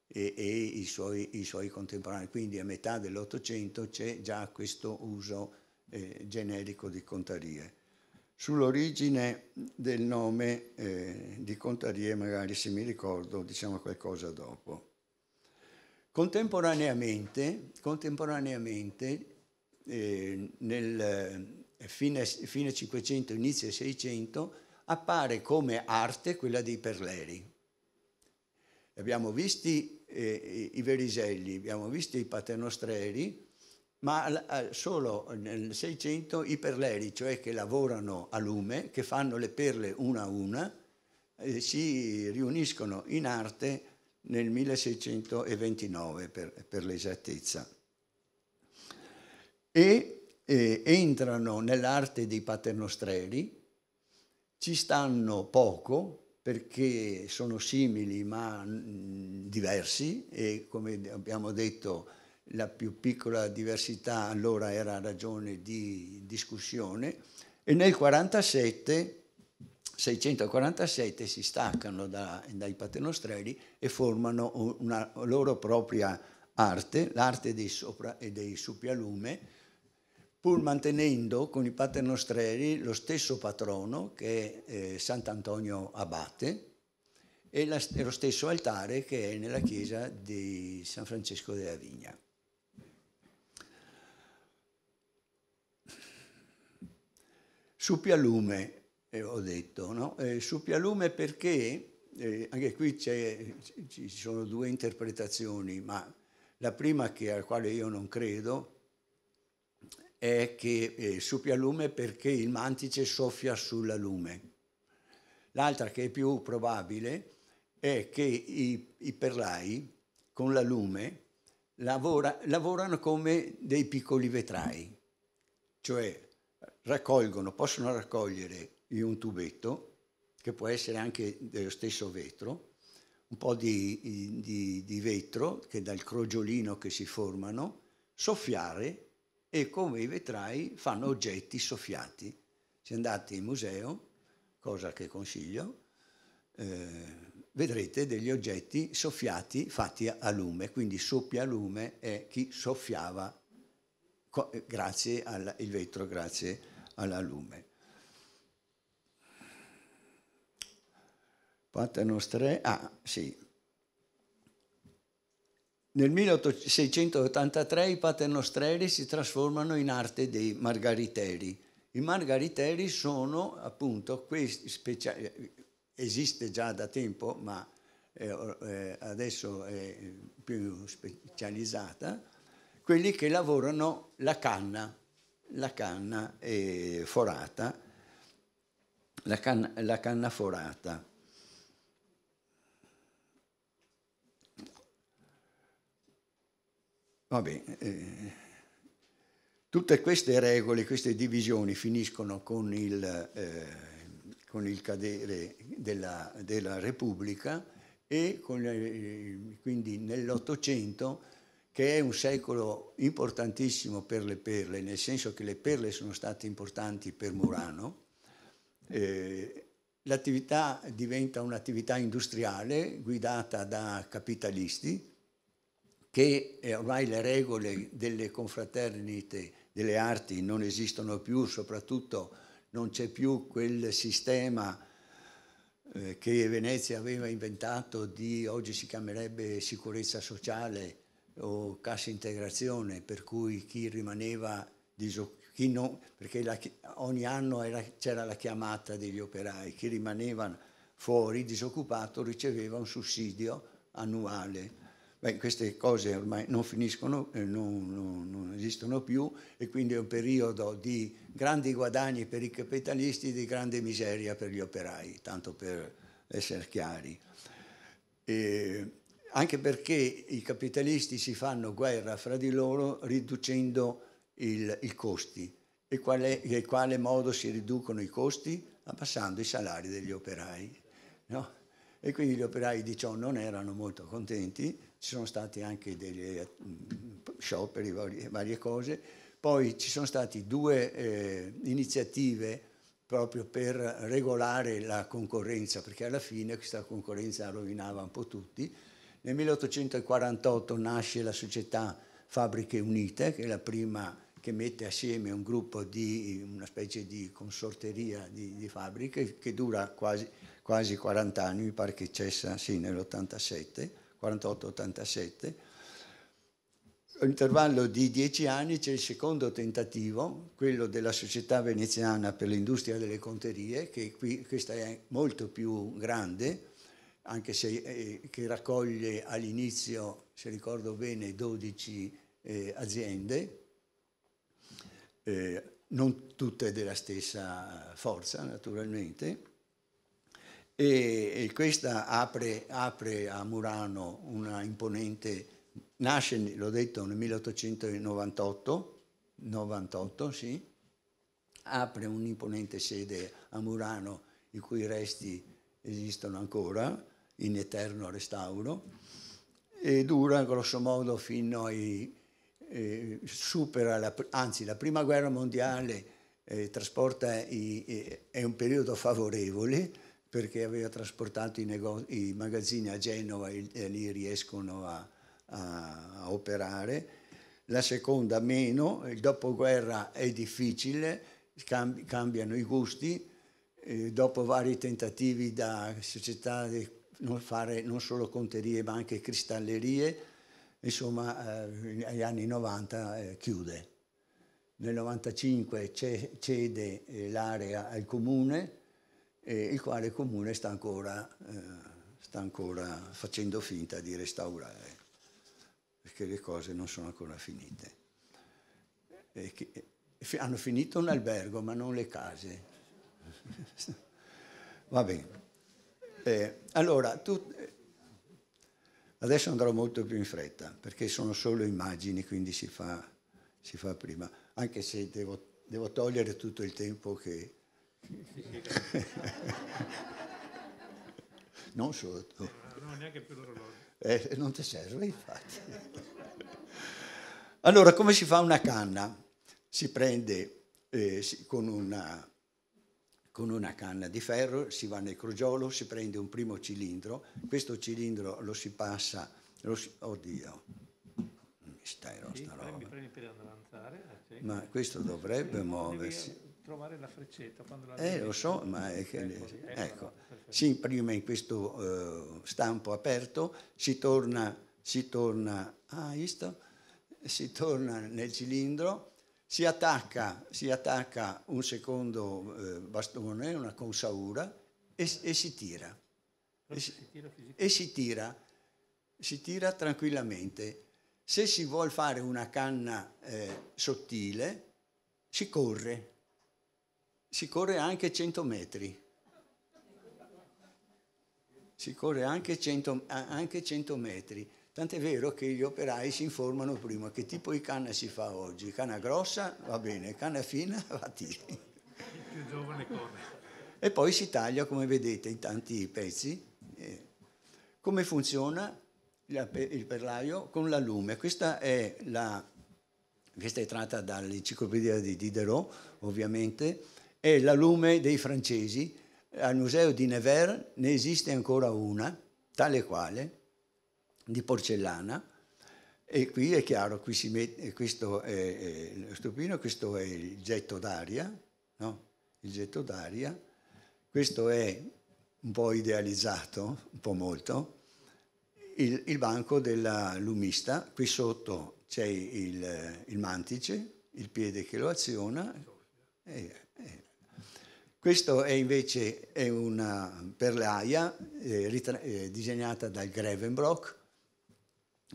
S3: e, e i, suoi, i, suoi, contemporanei. Quindi a metà dell'Ottocento c'è già questo uso eh, generico di Contarie. Sull'origine del nome eh, di Contarie, magari se mi ricordo, diciamo qualcosa dopo. Contemporaneamente, contemporaneamente eh, nel eh, fine, fine 500, inizio 600, appare come arte quella dei perleri. Abbiamo visto eh, i veriselli, abbiamo visto i paternostreri, ma eh, solo nel 600 i perleri, cioè che lavorano a lume, che fanno le perle una a una, eh, si riuniscono in arte nel 1629 per, per l'esattezza e eh, entrano nell'arte dei paternostreri, ci stanno poco perché sono simili ma mh, mm, diversi e come abbiamo detto la più piccola diversità allora era ragione di discussione e nel 47, 647 si staccano da, dai paternostrelli e formano una loro propria arte, l'arte dei sopra e dei supialume, pur mantenendo con i paternostrelli lo stesso patrono che è eh, Sant'Antonio Abate e, la, e lo stesso altare che è nella chiesa di San Francesco della Vigna. Su Pialume, eh, ho detto, no? eh, su Pialume perché, eh, anche qui ci sono due interpretazioni, ma la prima che, alla quale io non credo è che eh, su Pialume perché il mantice soffia sulla lume. L'altra che è più probabile è che i, i perlai con la lume lavora, lavorano come dei piccoli vetrai, cioè raccolgono, possono raccogliere in un tubetto, che può essere anche dello stesso vetro, un po' di, di, di vetro che dal crogiolino che si formano, soffiare e come i vetrai fanno oggetti soffiati. Se andate in museo, cosa che consiglio, eh, vedrete degli oggetti soffiati fatti a lume, quindi soppia lume è chi soffiava grazie al vetro, grazie alla lume. Pater ah sì. Nel 1683 i Pater si trasformano in arte dei margariteri. I margariteri sono appunto questi speciali, esiste già da tempo, ma eh, eh, adesso è più specializzata, quelli che lavorano la canna, la canna eh, forata, la canna, la canna forata. Vabbè, eh, tutte queste regole, queste divisioni finiscono con il, eh, con il cadere della, della, Repubblica e con, eh, quindi nell'Ottocento che è un secolo importantissimo per le perle, nel senso che le perle sono state importanti per Murano. Eh, l'attività diventa un'attività industriale guidata da capitalisti che eh, ormai le regole delle confraternite delle arti non esistono più, soprattutto non c'è più quel sistema eh, che Venezia aveva inventato di oggi si chiamerebbe sicurezza sociale o cassa integrazione, per cui chi rimaneva disoccupato, non, perché la, ogni anno era, c'era la chiamata degli operai, chi rimaneva fuori disoccupato riceveva un sussidio annuale. Beh, queste cose ormai non finiscono, eh, non, non, non, esistono più e quindi è un periodo di grandi guadagni per i capitalisti e di grande miseria per gli operai, tanto per essere chiari. E, anche perché i capitalisti si fanno guerra fra di loro riducendo il, i costi. E qual è, in quale modo si riducono i costi? Abbassando i salari degli operai. No? E quindi gli operai di ciò non erano molto contenti, ci sono stati anche degli scioperi, varie, varie cose. Poi ci sono state due eh, iniziative proprio per regolare la concorrenza, perché alla fine questa concorrenza rovinava un po' tutti nel 1848 nasce la società Fabbriche Unite, che è la prima che mette assieme un gruppo di una specie di consorteria di, di fabbriche che dura quasi, quasi, 40 anni, mi pare che cessa sì, nell'87, 48-87. All'intervallo di 10 anni c'è il secondo tentativo, quello della Società Veneziana per l'Industria delle Conterie, che qui questa è molto più grande, anche se eh, che raccoglie all'inizio, se ricordo bene, 12 eh, aziende, eh, non tutte della stessa forza naturalmente, e, e questa apre, apre, a Murano una imponente, nasce, l'ho detto, nel 1898, 98, sì, apre un'imponente sede a Murano i cui resti esistono ancora, in eterno restauro e dura grossomodo fino ai... Eh, supera, la, anzi la prima guerra mondiale eh, trasporta i, eh, è un periodo favorevole perché aveva trasportato i, negozi, i magazzini a Genova e, e lì riescono a, a, a, operare. La seconda meno, il dopoguerra è difficile, cambi, cambiano i gusti, eh, dopo vari tentativi da società fare non solo conterie ma anche cristallerie, insomma eh, agli anni 90 eh, chiude. Nel 95 cede eh, l'area al comune, il quale comune sta ancora, eh, sta ancora facendo finta di restaurare, perché le cose non sono ancora finite. Che, hanno finito un albergo ma non le case. Va bene. Eh, allora, tu, adesso andrò molto più in fretta, perché sono solo immagini, quindi si fa, si fa prima, anche se devo, devo togliere tutto il tempo che... non solo No,
S2: no, neanche più l'orologio.
S3: Eh, non ti serve, infatti. allora, come si fa una canna? Si prende eh, con una con una canna di ferro, si va nel crogiolo, si prende un primo cilindro, questo cilindro lo si passa, lo si, oddio, mistero sì, sta roba.
S2: Premi, premi avanzare, eh, Ma questo dovrebbe sì, muoversi. Trovare la freccetta quando la Eh, lo so,
S3: ma è che, ecco, ecco, ecco si imprime in questo eh, stampo aperto, si torna, si torna, ah, visto? Si torna nel cilindro, si attacca, si attacca un secondo eh, bastone, una consaura, e, e si tira. E si, e si tira, si tira tranquillamente. Se si vuole fare una canna eh, sottile, si corre, si corre anche 100 metri. Si corre anche 100, anche 100 metri. Tant'è vero che gli operai si informano prima che tipo di canna si fa oggi. Canna grossa va bene, canna fina va tiri.
S2: Più giovane corre.
S3: E poi si taglia, come vedete, in tanti pezzi. Come funziona il perlaio? Con l'allume. Questa è, la, questa è tratta dall'enciclopedia di Diderot, ovviamente. È l'allume dei francesi. Al museo di Nevers ne esiste ancora una, tale quale, di porcellana e qui è chiaro, qui si mette, eh, questo è, è lo stupino, questo è il getto d'aria, no? il getto d'aria, questo è un po' idealizzato, un po' molto, il, il banco della lumista, qui sotto c'è il, il, mantice, il piede che lo aziona. E, eh, e. Eh. Questo è invece è una perlaia eh, eh, disegnata dal Grevenbrock,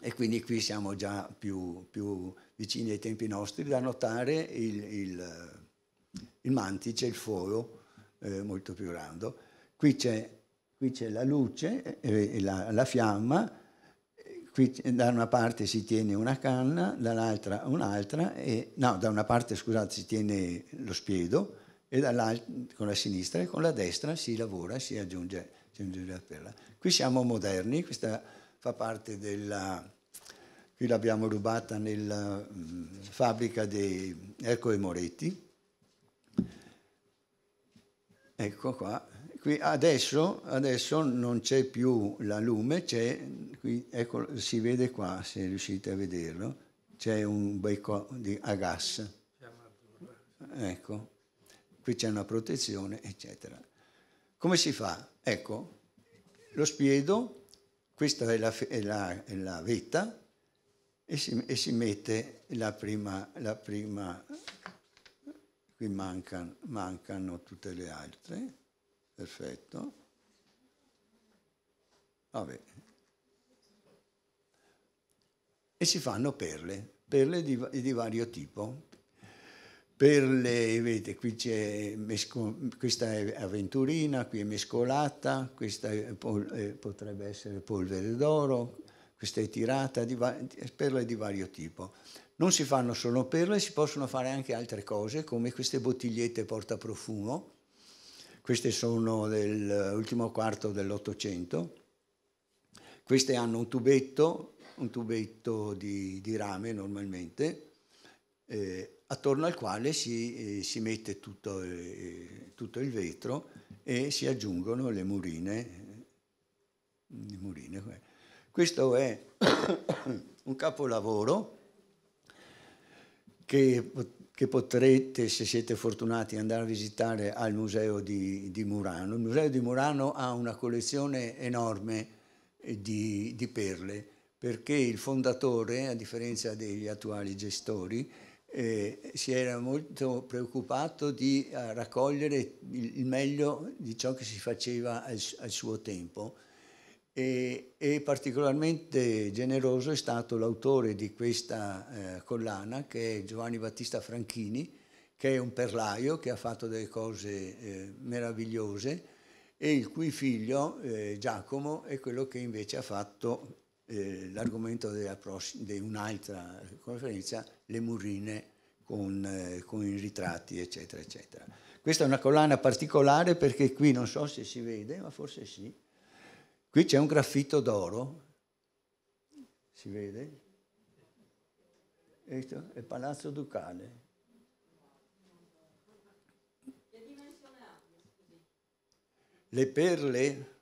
S3: e quindi qui siamo già più, più, vicini ai tempi nostri, da notare il, il, il mantice, il foro eh, molto più grande. Qui c'è, qui c'è la luce, eh, la, la, fiamma, qui da una parte si tiene una canna, dall'altra un'altra, e, no, da una parte scusate, si tiene lo spiedo e con la sinistra e con la destra si lavora, si aggiunge, si aggiunge la perla. Qui siamo moderni, questa fa parte della... qui l'abbiamo rubata nella mh, mm, fabbrica di Erco e Moretti. Ecco qua. Qui adesso, adesso non c'è più la lume, c'è, qui, ecco, si vede qua, se riuscite a vederlo, c'è un becco di, a gas. Ecco, qui c'è una protezione, eccetera. Come si fa? Ecco, lo spiedo questa è la, è la, è la vetta e si, e si, mette la prima, la prima qui mancano, mancano tutte le altre, perfetto. Vabbè. E si fanno perle, perle di, di vario tipo per le, vedete, qui c'è mesco, questa è avventurina, qui è mescolata, questa è pol, eh, potrebbe essere polvere d'oro, questa è tirata, di, perle di vario tipo. Non si fanno solo perle, si possono fare anche altre cose, come queste bottigliette portaprofumo, queste sono dell'ultimo quarto dell'Ottocento, queste hanno un tubetto, un tubetto di, di rame normalmente, eh, attorno al quale si, eh, si mette tutto, eh, tutto, il vetro e si aggiungono le murine. Le murine. Eh. Questo è un capolavoro che, che, potrete, se siete fortunati, andare a visitare al Museo di, di Murano. Il Museo di Murano ha una collezione enorme eh, di, di perle perché il fondatore, a differenza degli attuali gestori, eh, si era molto preoccupato di eh, raccogliere il meglio di ciò che si faceva al, al suo tempo e, e, particolarmente generoso è stato l'autore di questa eh, collana che è Giovanni Battista Franchini che è un perlaio che ha fatto delle cose eh, meravigliose e il cui figlio eh, Giacomo è quello che invece ha fatto eh, l'argomento di un'altra conferenza, le murine con, eh, con, i ritratti, eccetera, eccetera. Questa è una collana particolare perché qui non so se si vede, ma forse sì. Qui c'è un graffito d'oro, si vede? Questo è il Palazzo Ducale. Le perle...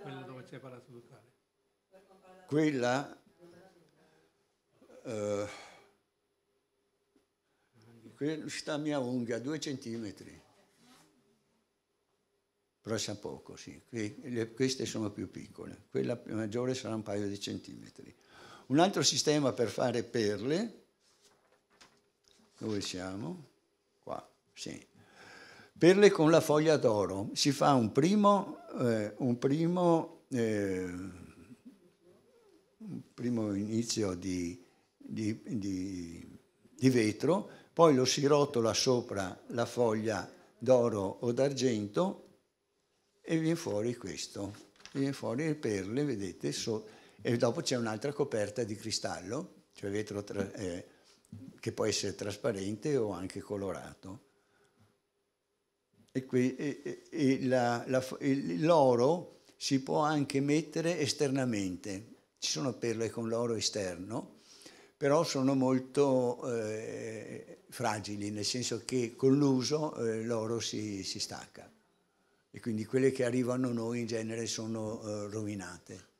S2: Quello dove c'è il Palazzo Ducale
S3: quella eh, questa mia unghia, due centimetri, però c'è poco, sì, queste sono più piccole, quella più maggiore sarà un paio di centimetri. Un altro sistema per fare perle, dove siamo? Qua, sì. Perle con la foglia d'oro, si fa un primo, eh, un primo eh, un primo inizio di, di, di, di vetro, poi lo si rotola sopra la foglia d'oro o d'argento e viene fuori questo, viene fuori le perle, vedete, so, e dopo c'è un'altra coperta di cristallo, cioè vetro tra, eh, che può essere trasparente o anche colorato. E, qui, e, e la, la, l'oro si può anche mettere esternamente, ci sono perle con l'oro esterno, però sono molto eh, fragili, nel senso che con l'uso eh, l'oro si, si, stacca e quindi quelle che arrivano a noi in genere sono eh, rovinate.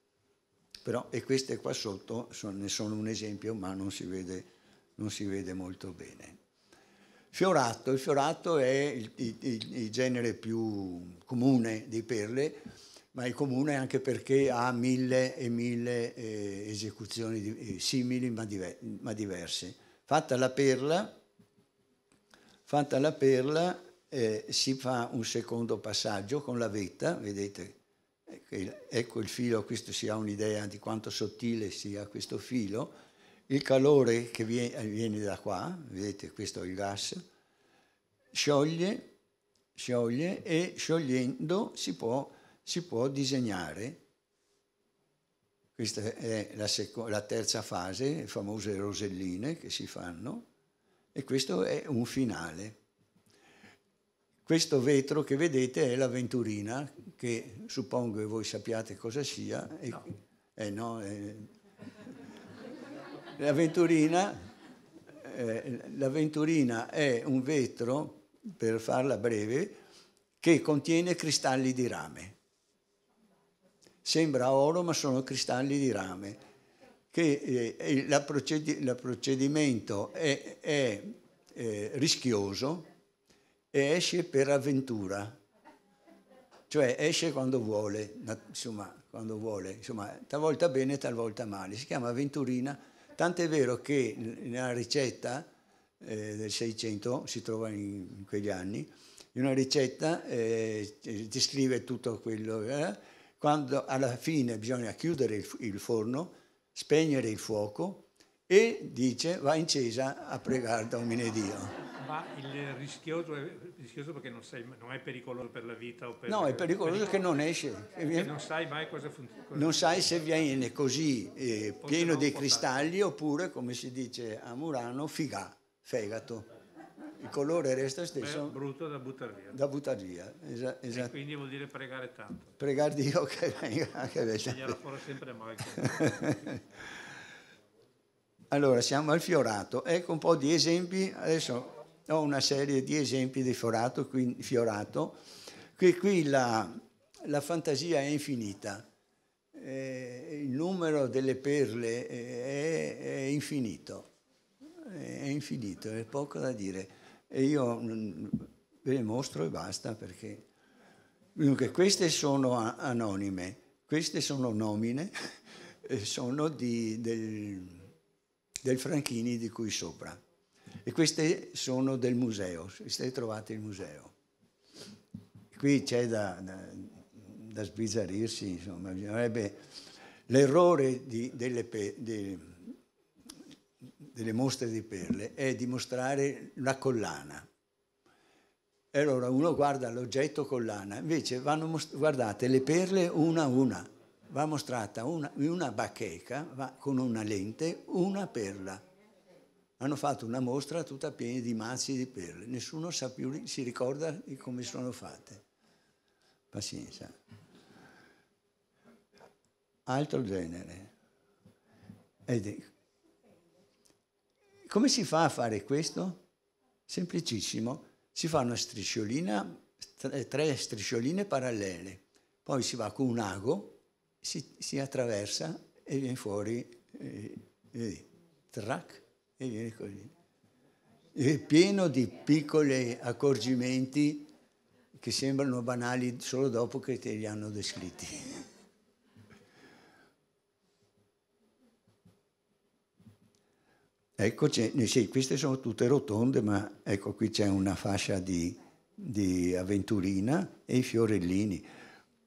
S3: Però, e queste qua sotto sono, ne sono un esempio, ma non si, vede, non si vede, molto bene. Fiorato, il fiorato è il, il, il genere più comune di perle, ma è comune anche perché ha mille e mille eh, esecuzioni di, eh, simili ma, diver ma, diverse. Fatta la perla, fatta la perla eh, si fa un secondo passaggio con la vetta, vedete, ecco il ecco filo, questo si ha un'idea di quanto sottile sia questo filo, il calore che viene da qua, vedete questo è il gas, scioglie, scioglie e sciogliendo si può si può disegnare. Questa è la, seco- la terza fase, le famose roselline che si fanno, e questo è un finale. Questo vetro che vedete è la venturina, che suppongo che voi sappiate cosa sia. No. E, eh no, eh, la, eh, la venturina è un vetro, per farla breve, che contiene cristalli di rame sembra oro ma sono cristalli di rame, che eh, la procedi- la procedimento è, è eh, rischioso e esce per avventura, cioè esce quando vuole, insomma, quando vuole, insomma, talvolta bene, talvolta male. Si chiama avventurina, tant'è vero che nella ricetta eh, del 600, si trova in, in quegli anni, in una ricetta eh, descrive tutto quello eh, quando alla fine bisogna chiudere il, forno, spegnere il fuoco e dice va in cesa a pregare Domine Dio.
S2: Ma il rischioso è rischioso perché non, sei, non è pericoloso per la vita? Per no, è pericoloso perché non esce. Perché non sai mai cosa funziona. Non
S3: sai se viene così eh, pieno di cristalli oppure, come si dice a Murano, figà, fegato il colore resta stesso. Beh,
S2: brutto da buttare via.
S3: Da buttare via, esatto. Esa. quindi
S2: vuol dire pregare tanto.
S3: Pregare Dio che venga. Che venga fuori sempre
S1: Michael.
S3: allora, siamo al fiorato. Ecco un po' di esempi. Adesso ho una serie di esempi di fiorato. Qui, fiorato. qui, qui la, la fantasia è infinita. Eh, il numero delle perle eh, è, è infinito, è infinito, è poco da dire e io mm, ve le mostro e basta perché... Dunque, queste sono anonime, queste sono nomine sono di, del, del Franchini di qui sopra. E queste sono del museo, queste trovate il museo. Qui c'è da, da, da sbizzarrirsi, insomma, bisognerebbe... L'errore di, delle, de, delle mostre di perle è di mostrare la collana. E allora uno guarda l'oggetto collana, invece vanno guardate le perle una a una, va mostrata una, in una bacheca, va con una lente, una perla. Hanno fatto una mostra tutta piena di mazzi di perle, nessuno sa più, si ricorda di come sono fatte. Pazienza. Altro genere. Ed come si fa a fare questo? Semplicissimo, si fa una strisciolina, eh, tre striscioline parallele, poi si va con un ago, si, si attraversa e viene fuori, eh, eh, trac, e viene così. È pieno di piccoli accorgimenti che sembrano banali solo dopo che te li hanno descritti. Eccoci, eh, sì, queste sono tutte rotonde, ma ecco qui c'è una fascia di, di avventurina e i fiorellini.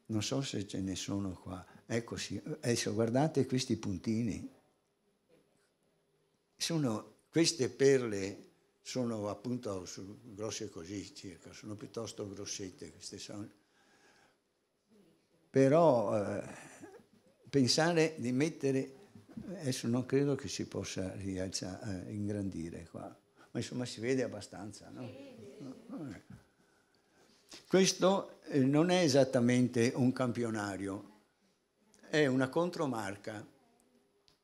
S3: Non so se ce ne sono qua. Ecco sì, adesso guardate questi puntini. Sono, queste perle sono appunto grosse così circa, sono piuttosto grossette queste sono. Però eh, pensare di mettere adesso non credo che si possa rialza, eh, ingrandire qua, ma insomma si vede abbastanza. No? Questo eh, non è esattamente un campionario, è una contromarca.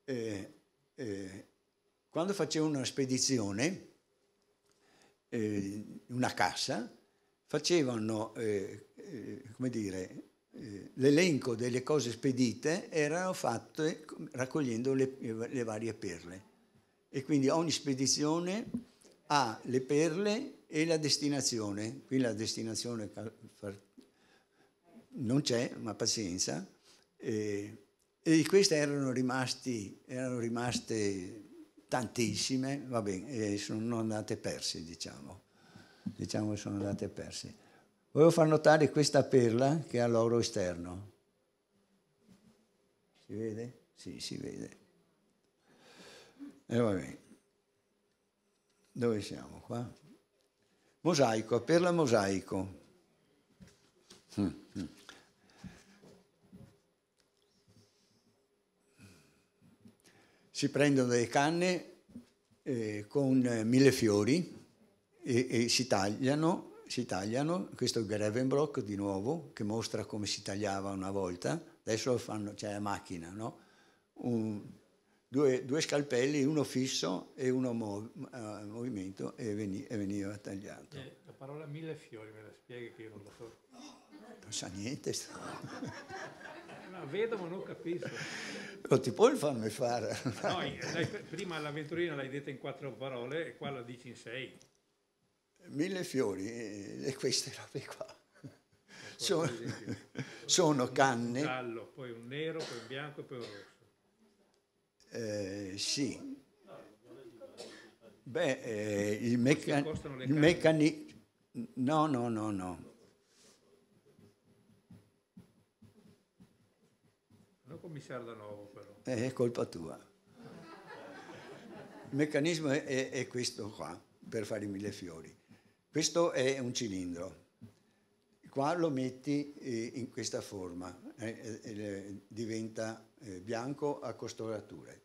S3: Eh, eh quando facevo una spedizione, eh, una cassa, facevano, come dire, eh, l'elenco delle cose spedite erano fatte raccogliendo le, le, varie perle. E quindi ogni spedizione ha le perle e la destinazione. Qui la destinazione non c'è, ma pazienza. E, eh, e queste erano, rimasti, erano rimaste tantissime, va bene, eh, sono andate perse, diciamo. Diciamo che sono andate perse. Volevo far notare questa perla che ha l'oro esterno. Si vede? Sì, si vede. E eh, va bene. Dove siamo qua? Mosaico, perla mosaico. Mm, mm. Si prendono delle canne eh, con eh, mille fiori e, e si tagliano si tagliano, questo è il Grevenbrock di nuovo, che mostra come si tagliava una volta, adesso lo fanno, c'è cioè la macchina, no? Un, due, due, scalpelli, uno fisso e uno mov, uh, eh, movimento e, veni, e, veniva tagliato.
S2: Eh, la parola mille fiori me la spieghi che io non lo so.
S3: non sa niente.
S2: no, vedo ma non capisco.
S3: Non ti puoi farmi fare. no,
S2: prima l'avventurina l'hai detta in quattro parole e qua la dici in sei
S3: mille fiori eh, e queste robe qua. Sono, sono, canne. Un
S2: giallo, poi un nero, poi un bianco e poi un rosso.
S3: Eh, sì. Beh, eh, il, mecca- il meccanismo... No, no, no, no.
S2: Non commissario da nuovo però.
S3: Eh, è colpa tua. Il meccanismo è, è, è questo qua, per fare i mille fiori. Questo è un cilindro. Qua lo metti eh, in questa forma, eh, eh, diventa bianco a costolature.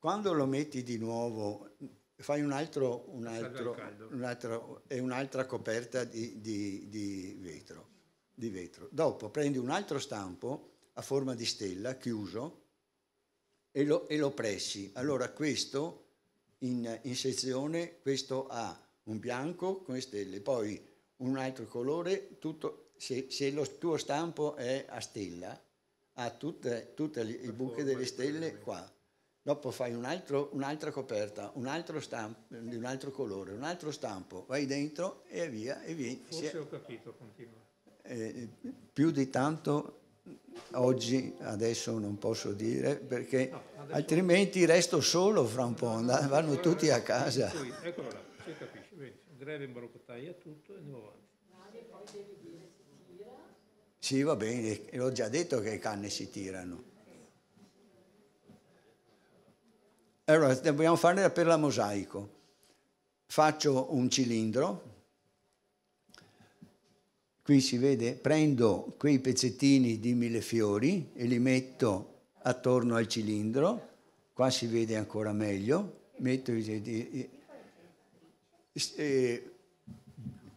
S3: Quando lo metti di nuovo, fai un altro, un altro, un altro un'altra coperta di, di, di, vetro, di vetro. Dopo prendi un altro stampo a forma di stella, chiuso, e lo, e lo pressi. Allora questo in, in sezione, questo ha un bianco con le stelle, poi un altro colore, tutto, se, se lo tuo stampo è a stella, ha tutte, tutte le, i buchi delle stelle qua. Dopo fai un altro, un'altra coperta, un altro stampo, di un altro colore, un altro stampo, vai dentro e via e vieni. Forse è, ho capito, continua. Eh, più di tanto oggi, adesso non posso dire, perché no, altrimenti resto solo fra un po', vanno tutti a casa.
S2: Eccolo là, si capisce breve baroccaia tutto e andiamo avanti.
S3: Sì, va bene, l'ho già detto che le canne si tirano. Allora, dobbiamo fare per la mosaico. Faccio un cilindro, qui si vede, prendo quei pezzettini di mille fiori e li metto attorno al cilindro, qua si vede ancora meglio, metto eh,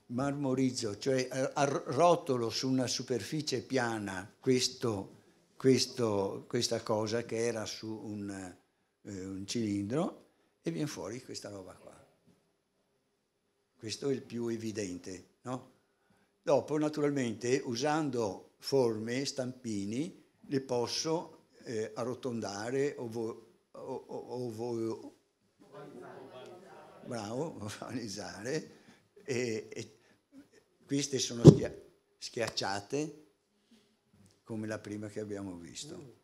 S3: marmorizzo, cioè eh, arrotolo su una superficie piana questo, questo, questa cosa che era su un, eh, un cilindro e viene fuori questa roba qua. Questo è il più evidente. No? Dopo, naturalmente, usando forme, stampini, le posso eh, arrotondare o, vo- o, o, o bravo, organizzare. E, e queste sono schia- schiacciate come la prima che abbiamo visto.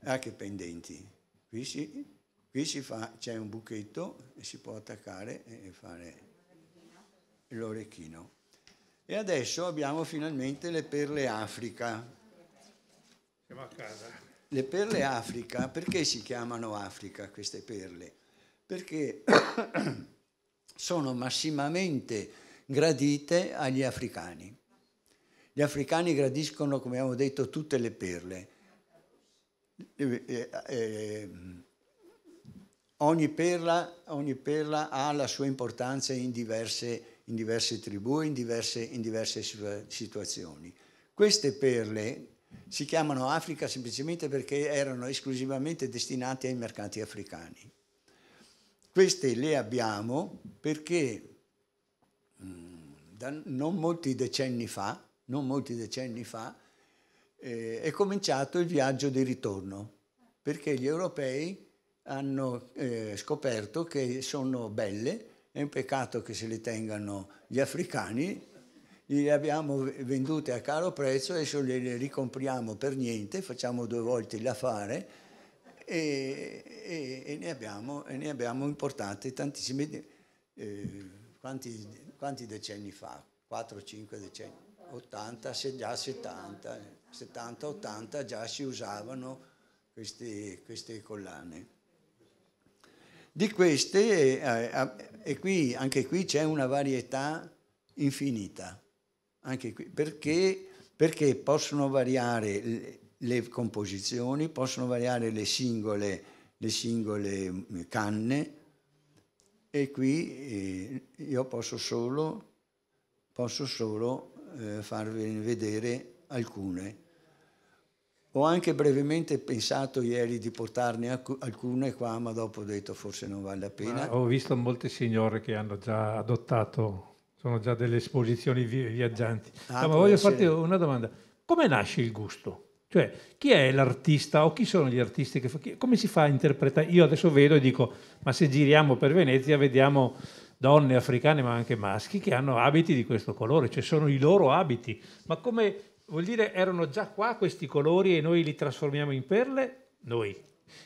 S3: Anche ah, pendenti. Qui, si, qui si fa, c'è un buchetto e si può attaccare e fare l'orecchino. E adesso abbiamo finalmente le perle Africa.
S2: Siamo a casa.
S3: Le perle Africa, perché si chiamano Africa queste perle? perché sono massimamente gradite agli africani. Gli africani gradiscono, come abbiamo detto, tutte le perle. Eh, eh, eh, ogni, perla, ogni, perla, ha la sua importanza in diverse, in diverse tribù, in diverse, in diverse situazioni. Queste perle si chiamano Africa semplicemente perché erano esclusivamente destinate ai mercati africani. Queste le abbiamo perché mm, non molti decenni fa, molti decenni fa eh, è cominciato il viaggio di ritorno, perché gli europei hanno eh, scoperto che sono belle, è un peccato che se le tengano gli africani, le abbiamo vendute a caro prezzo, adesso le ricompriamo per niente, facciamo due volte l'affare, e, e, e, ne, abbiamo, e ne abbiamo importate tantissime, eh, quanti, quanti, decenni fa? 4-5 decenni, 80, se già 70, 70-80 già si usavano queste, queste collane. Di queste, eh, e, eh, qui, anche qui c'è una varietà infinita, qui, perché, perché possono variare le composizioni, possono variare le singole, le singole mm, canne e qui eh, io posso solo, posso solo eh, farvi vedere alcune. Ho anche brevemente pensato ieri di portarne alcune qua, ma dopo ho detto forse non vale la pena. Ma ho
S2: visto molte signore che hanno già adottato, sono già delle esposizioni vi viaggianti. Ah, no, ma voglio essere... farti una domanda. Come nasce il gusto? Cioè, chi è l'artista o chi sono gli artisti che fa, chi, come si fa a interpretare? Io adesso vedo e dico, ma se giriamo per Venezia vediamo donne africane ma anche maschi che hanno abiti di questo colore, cioè sono i loro abiti. Ma come vuol dire erano già qua questi colori e noi li trasformiamo in perle? Noi,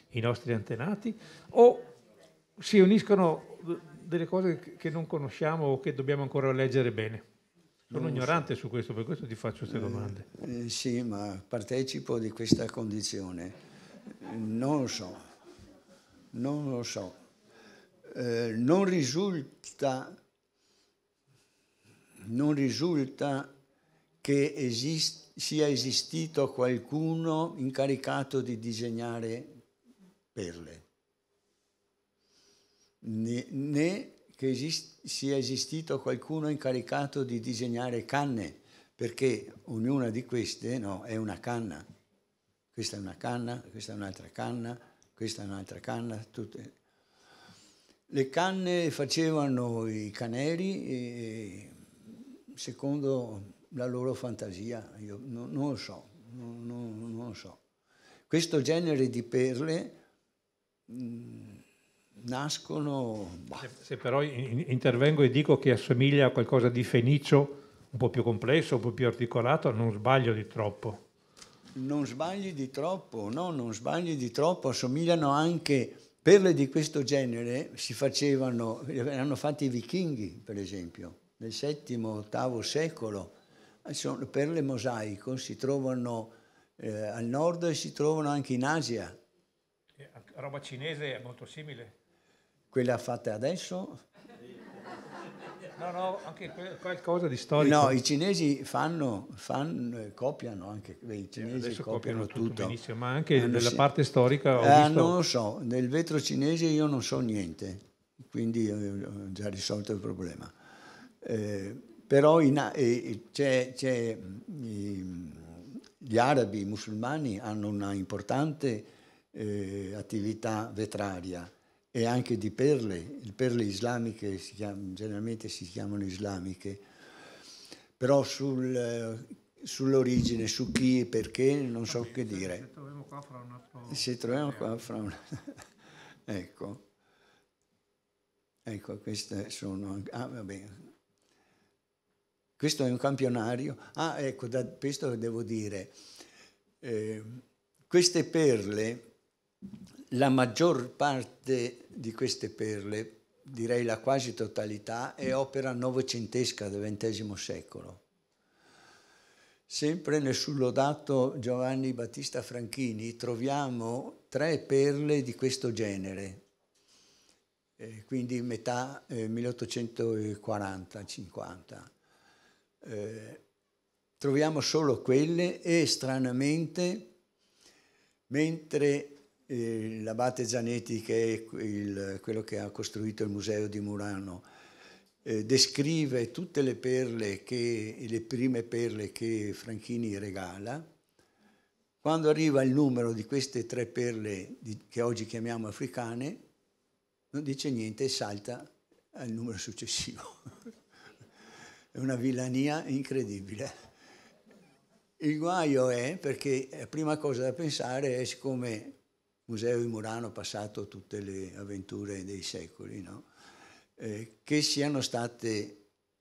S2: i nostri antenati? O si uniscono eh, delle cose che non conosciamo o che dobbiamo ancora leggere bene?
S3: Sono ignorante
S2: su questo, per questo ti faccio queste eh, domande.
S3: Eh, sì, ma partecipo di questa condizione. Non lo so, non lo so. Eh, non risulta, non risulta che esist- sia esistito qualcuno incaricato di disegnare perle, né, né che esist- sia esistito qualcuno incaricato di disegnare canne, perché ognuna di queste no, è una canna. Questa è una canna, questa è un'altra canna, questa è un'altra canna, tutte. Le canne facevano i caneri secondo la loro fantasia, io non, non lo so, non, non, non, lo so. Questo genere di perle... Mh,
S2: nascono... Bah. Se, però intervengo e dico che assomiglia a qualcosa di fenicio, un po' più complesso, un po' più articolato, non sbaglio di troppo.
S3: Non sbagli di troppo, no, non sbagli di troppo, assomigliano anche... Perle di questo genere si facevano, erano fatti i vichinghi, per esempio, nel VII-VIII secolo. Sono, perle mosaico si trovano eh, al nord e si trovano anche in Asia.
S2: La eh, roba cinese è molto simile?
S3: quella fatta adesso...
S2: No, no, anche qualcosa
S3: di storico. No, i cinesi fanno, fanno copiano anche, i cinesi copiano, copiano tutto, tutto. ma anche hanno, della parte storica ho eh, visto... Non lo so, nel vetro cinese io non so niente, quindi eh, ho già risolto il problema. Eh, però in, eh, c'è, c'è, gli arabi, i musulmani hanno una importante eh, attività vetraria e anche di perle, le perle islamiche si chiamano, generalmente si chiamano islamiche, però sul, sull'origine, su chi e perché, non so Vabbè, che se dire. Se troviamo qua fra un altro... Se troviamo qua fra un... ecco. Ecco, queste sono... Ah, va bene. Questo è un campionario. Ah, ecco, da questo devo dire. Eh, queste perle la maggior parte di queste perle, direi la quasi totalità, è opera novecentesca del XX secolo. Sempre nel sullodato Giovanni Battista Franchini troviamo tre perle di questo genere, eh, quindi metà eh, 1840-50. Eh, troviamo solo quelle e stranamente, mentre l'abate Zanetti, che è il, quello che ha costruito il museo di Murano, eh, descrive tutte le perle, che, le prime perle che Franchini regala. Quando arriva il numero di queste tre perle di, che oggi chiamiamo africane, non dice niente e salta al numero successivo. è una villania incredibile. Il guaio è perché la prima cosa da pensare è siccome museo di Murano passato tutte le avventure dei secoli, no? eh, che siano state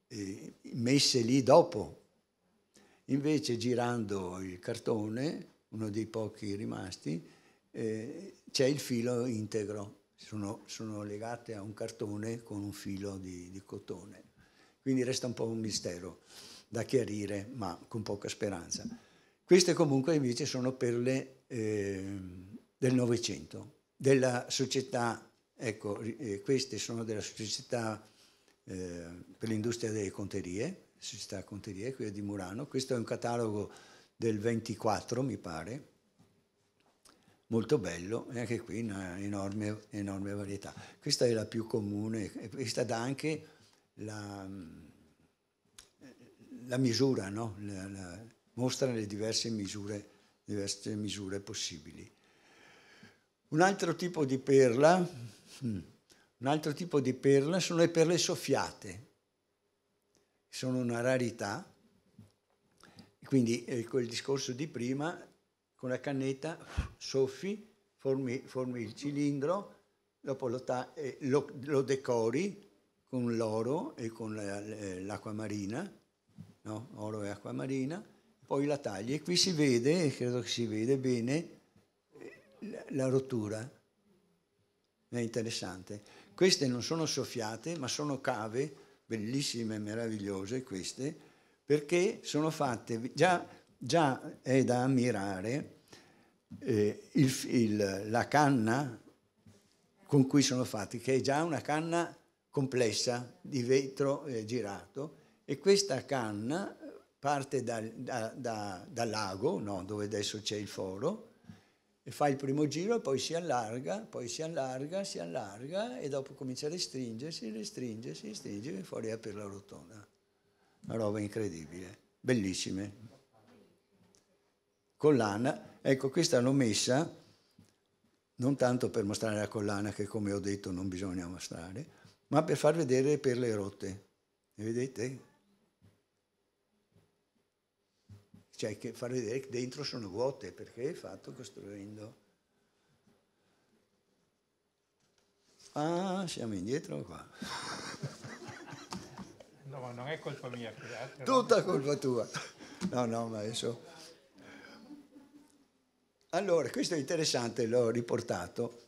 S3: eh, messe lì dopo. Invece girando il cartone, uno dei pochi rimasti, eh, c'è il filo integro, sono, sono, legate a un cartone con un filo di, di cotone. Quindi resta un po' un mistero da chiarire, ma con poca speranza. Queste comunque invece sono per le eh, del Novecento, della società, ecco, eh, queste sono della società eh, per l'industria delle conterie, società conterie, quella di Murano, questo è un catalogo del 24 mi pare, molto bello e anche qui una enorme, enorme varietà. Questa è la più comune, questa dà anche la, la misura, no? la, la, mostra le diverse misure, diverse misure possibili. Un altro tipo di perla, hmm, un altro tipo di perla sono le perle soffiate, sono una rarità, quindi eh, quel discorso di prima, con la cannetta soffi, formi, formi il cilindro, dopo lo, ta- eh, lo, lo decori con l'oro e con la, eh, l'acqua marina, no? oro e acqua marina, poi la tagli e qui si vede, credo che si vede bene, la rottura. È interessante. Queste non sono soffiate, ma sono cave, bellissime e meravigliose queste, perché sono fatte, già, già è da ammirare eh, il, il, la canna con cui sono fatte, che è già una canna complessa di vetro eh, girato e questa canna parte dal da, da, da lago, no, dove adesso c'è il foro, e fa il primo giro e poi si allarga, poi si allarga, si allarga e dopo comincia a restringersi, restringersi, restringersi e fuori è per la rotonda. Una roba incredibile, bellissime. Collana, ecco questa l'ho messa non tanto per mostrare la collana che come ho detto non bisogna mostrare, ma per far vedere per le rotte. vedete? cioè che far vedere che dentro sono vuote perché è fatto costruendo. Ah, siamo indietro qua.
S2: No, non è colpa mia.
S1: Scusate, Tutta colpa
S3: tua. No, no, ma adesso... Allora, questo è interessante, l'ho riportato,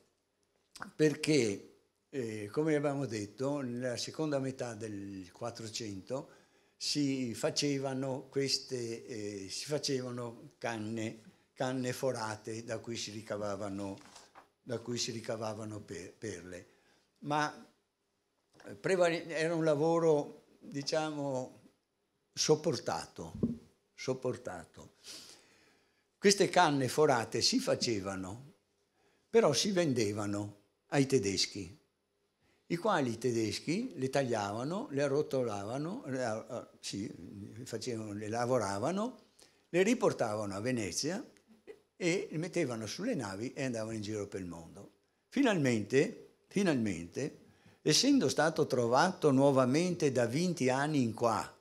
S3: perché, eh, come abbiamo detto, nella seconda metà del 400 si facevano, queste, eh, si facevano canne, canne, forate da cui si ricavavano, cui si ricavavano per, perle. Ma eh, era un lavoro, diciamo, sopportato, sopportato. Queste canne forate si facevano, però si vendevano ai tedeschi i quali i tedeschi le tagliavano, le arrotolavano, le, eh, eh, sì, facevano, le lavoravano, le riportavano a Venezia e le mettevano sulle navi e andavano in giro per il mondo. Finalmente, finalmente, essendo stato trovato nuovamente da 20 anni in qua,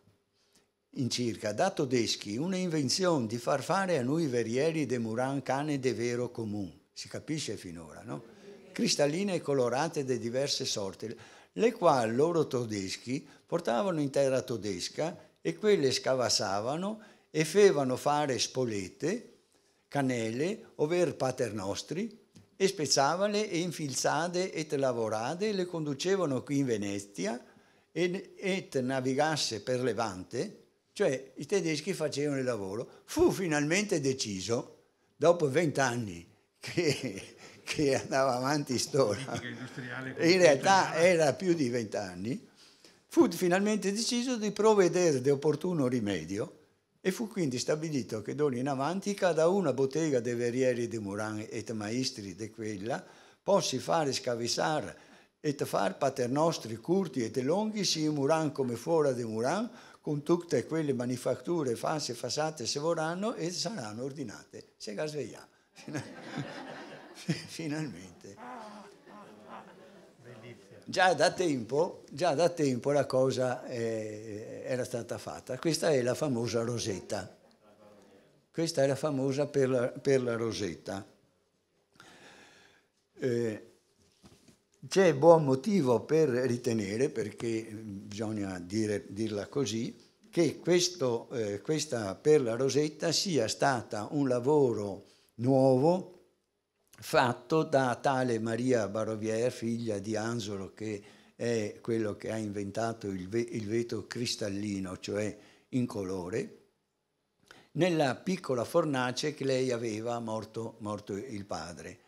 S3: in circa, da tedeschi, una invenzione di far fare a noi verieri de Muran cane de vero comune, si capisce finora, no? cristalline colorate di diverse sorti, le quali loro tedeschi portavano in terra tedesca e quelle scavassavano e fevano fare spolette, canele, ovvero paternostri, e spezzavale e infilzade et lavorade, e le conducevano qui in Venezia e et navigasse per Levante, cioè i tedeschi facevano il lavoro. Fu finalmente deciso, dopo vent'anni, che che andava avanti storia,
S2: in realtà
S3: era più di vent'anni, fu finalmente deciso di provvedere di opportuno rimedio e fu quindi stabilito che d'ora in avanti cada una bottega dei verrieri di Muran e maestri di quella possi fare scavissare e far paternostri curti e longhi sia in Muran come fuori di Muran con tutte quelle manifatture e fasate se vorranno e saranno ordinate. Se svegliamo. finalmente. Già da, tempo, già da tempo la cosa eh, era stata fatta. Questa è la famosa rosetta. Questa è la famosa per la, per la rosetta. Eh, c'è buon motivo per ritenere, perché mm, bisogna dire, dirla così, che questo, eh, questa perla rosetta sia stata un lavoro nuovo, fatto da tale Maria Barovier, figlia di Anzolo, che è quello che ha inventato il, ve il vetro cristallino, cioè incolore, nella piccola fornace che lei aveva morto, morto il padre.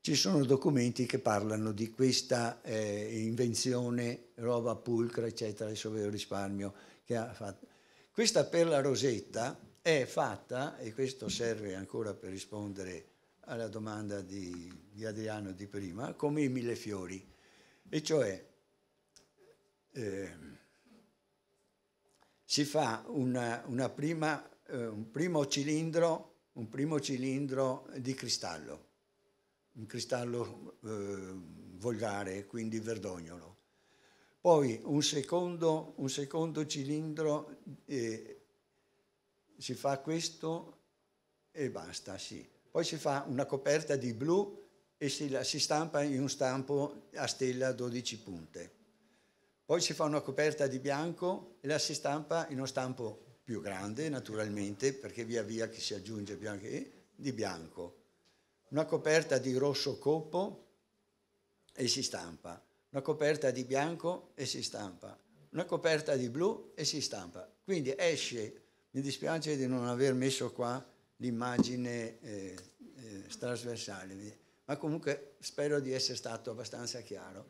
S3: Ci sono documenti che parlano di questa eh, invenzione, roba pulcra, eccetera, adesso ve lo risparmio, che ha fatto. Questa perla rosetta è fatta, e questo serve ancora per rispondere a alla domanda di, di Adriano di prima, come i mille fiori, e cioè eh, si fa una, una prima, eh, un, primo cilindro, un primo cilindro di cristallo, un cristallo eh, volgare, quindi verdognolo. Poi un secondo, un secondo cilindro, eh, si fa questo e basta, sì poi si fa una coperta di blu e si, si stampa in un stampo a stella 12 punte. Poi si fa una coperta di bianco e la si stampa in uno stampo più grande, naturalmente, perché via via che si aggiunge più anche eh, di bianco. Una coperta di rosso coppo e si stampa. Una coperta di bianco e si stampa. Una coperta di blu e si stampa. Quindi esce, mi dispiace di non aver messo qua l'immagine eh, eh, trasversale. Ma comunque spero di essere stato abbastanza chiaro.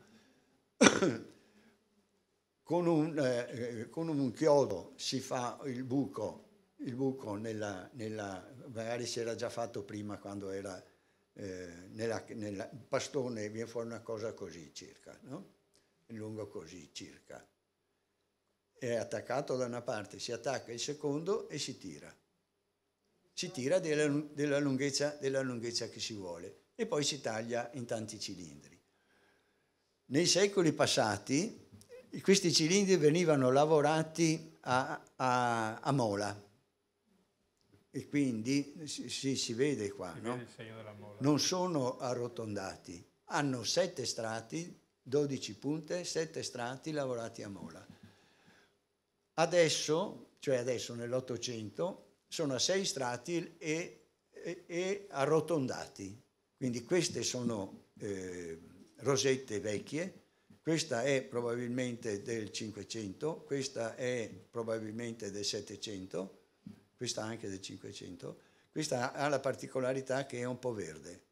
S3: con, un, eh, eh, con un chiodo si fa il buco, il buco nella, nella magari si era già fatto prima quando era eh, nella, nella, pastone, viene fuori una cosa così circa, no? lungo così circa. È attaccato da una parte, si attacca il secondo e si tira si tira della, della, lunghezza, della lunghezza che si vuole e poi si taglia in tanti cilindri. Nei secoli passati questi cilindri venivano lavorati a, a, a mola e quindi si, si vede qua, si no?
S2: vede non
S3: sono arrotondati, hanno sette strati, 12 punte, sette strati lavorati a mola. Adesso, cioè adesso nell'Ottocento, sono a sei strati e, e, e arrotondati. Quindi queste sono eh, rosette vecchie, questa è probabilmente del 500, questa è probabilmente del 700, questa anche del 500, questa ha la particolarità che è un po' verde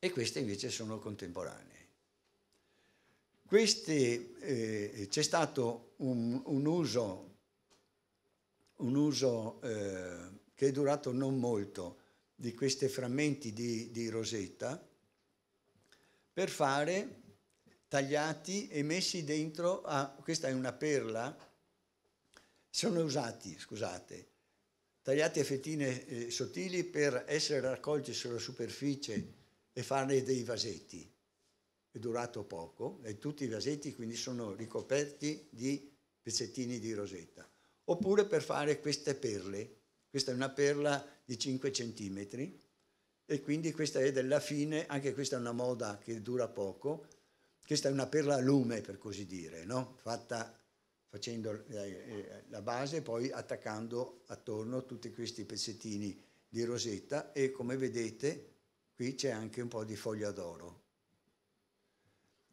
S3: e queste invece sono contemporanee. Queste, eh, c'è stato un, un uso un uso eh, che è durato non molto di questi frammenti di, di rosetta per fare tagliati e messi dentro a, questa è una perla, sono usati, scusate, tagliati a fettine eh, sottili per essere raccolti sulla superficie e fare dei vasetti. È durato poco e tutti i vasetti quindi sono ricoperti di pezzettini di rosetta oppure per fare queste perle. Questa è una perla di 5 cm e quindi questa è della fine, anche questa è una moda che dura poco, questa è una perla a lume per così dire, no? fatta facendo eh, eh, la base e poi attaccando attorno tutti questi pezzettini di rosetta e come vedete qui c'è anche un po' di foglia d'oro.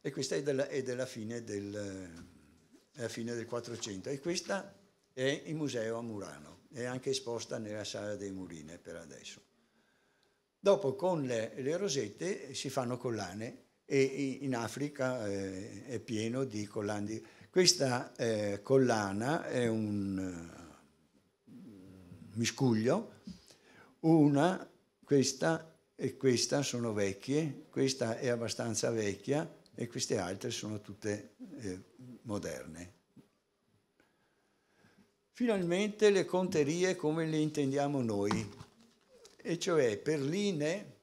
S3: E questa è della, è della fine, del, 400 e questa e in museo a Murano, è anche esposta nella sala dei Murine per adesso. Dopo con le, le rosette eh, si fanno collane e in Africa eh, è pieno di collane. Questa eh, collana è un uh, miscuglio, una, questa e questa sono vecchie, questa è abbastanza vecchia e queste altre sono tutte eh, moderne. Finalmente le conterie come le intendiamo noi, e cioè perline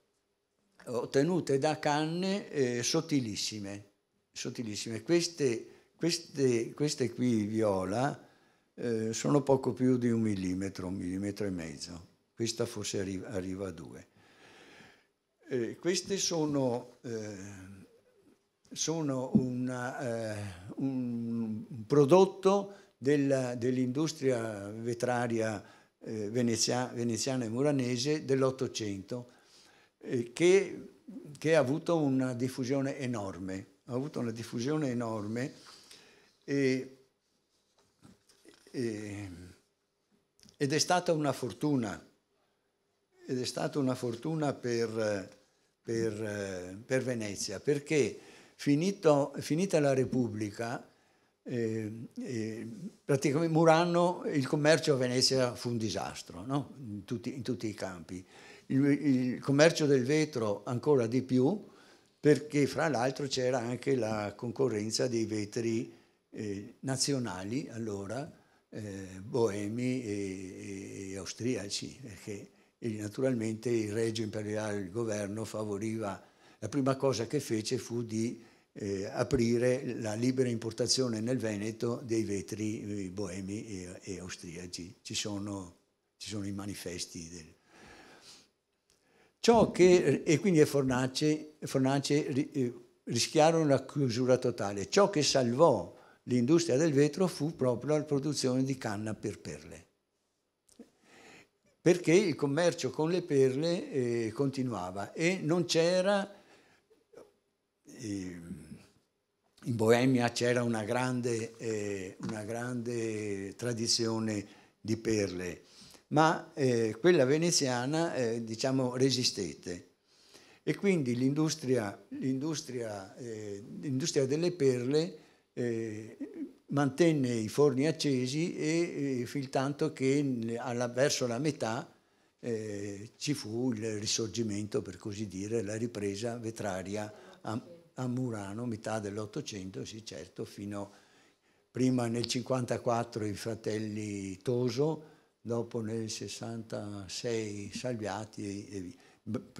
S3: ottenute da canne eh, sottilissime, sottilissime. Queste, queste, queste, qui viola eh, sono poco più di un millimetro, un millimetro e mezzo, questa forse arriva, arriva a due. Eh, queste sono, eh, sono una, eh, un prodotto dell'industria vetraria eh, venezia, veneziana e muranese dell'Ottocento, eh, che, che, ha avuto una diffusione enorme. Ha avuto una diffusione enorme e, e, ed è stata una fortuna. Ed è stata una fortuna per, per, eh, per Venezia, perché finito, finita la Repubblica, eh, eh, praticamente Murano, il commercio a Venezia fu un disastro no? in, tutti, in, tutti, i campi. Il, il, commercio del vetro ancora di più perché fra l'altro c'era anche la concorrenza dei vetri eh, nazionali allora, eh, boemi e, e, austriaci, perché eh, naturalmente il regio imperiale, il governo favoriva, la prima cosa che fece fu di eh, aprire la libera importazione nel Veneto dei vetri eh, boemi e, e austriaci. Ci sono, ci sono, i manifesti. Del... Ciò che, eh, e quindi Fornace, Fornace eh, rischiarono la chiusura totale. Ciò che salvò l'industria del vetro fu proprio la produzione di canna per perle perché il commercio con le perle eh, continuava e non c'era eh, in Boemia c'era una grande, eh, una grande tradizione di perle, ma eh, quella veneziana eh, diciamo resistette e quindi l'industria, l'industria, eh, l'industria delle perle eh, mantenne i forni accesi e eh, fin tanto che alla, verso la metà ci fu il risorgimento, per così dire, la ripresa vetraria. A, a Murano, metà dell'Ottocento, sì certo, fino prima nel 1954 i fratelli Toso, dopo nel 66 Salviati e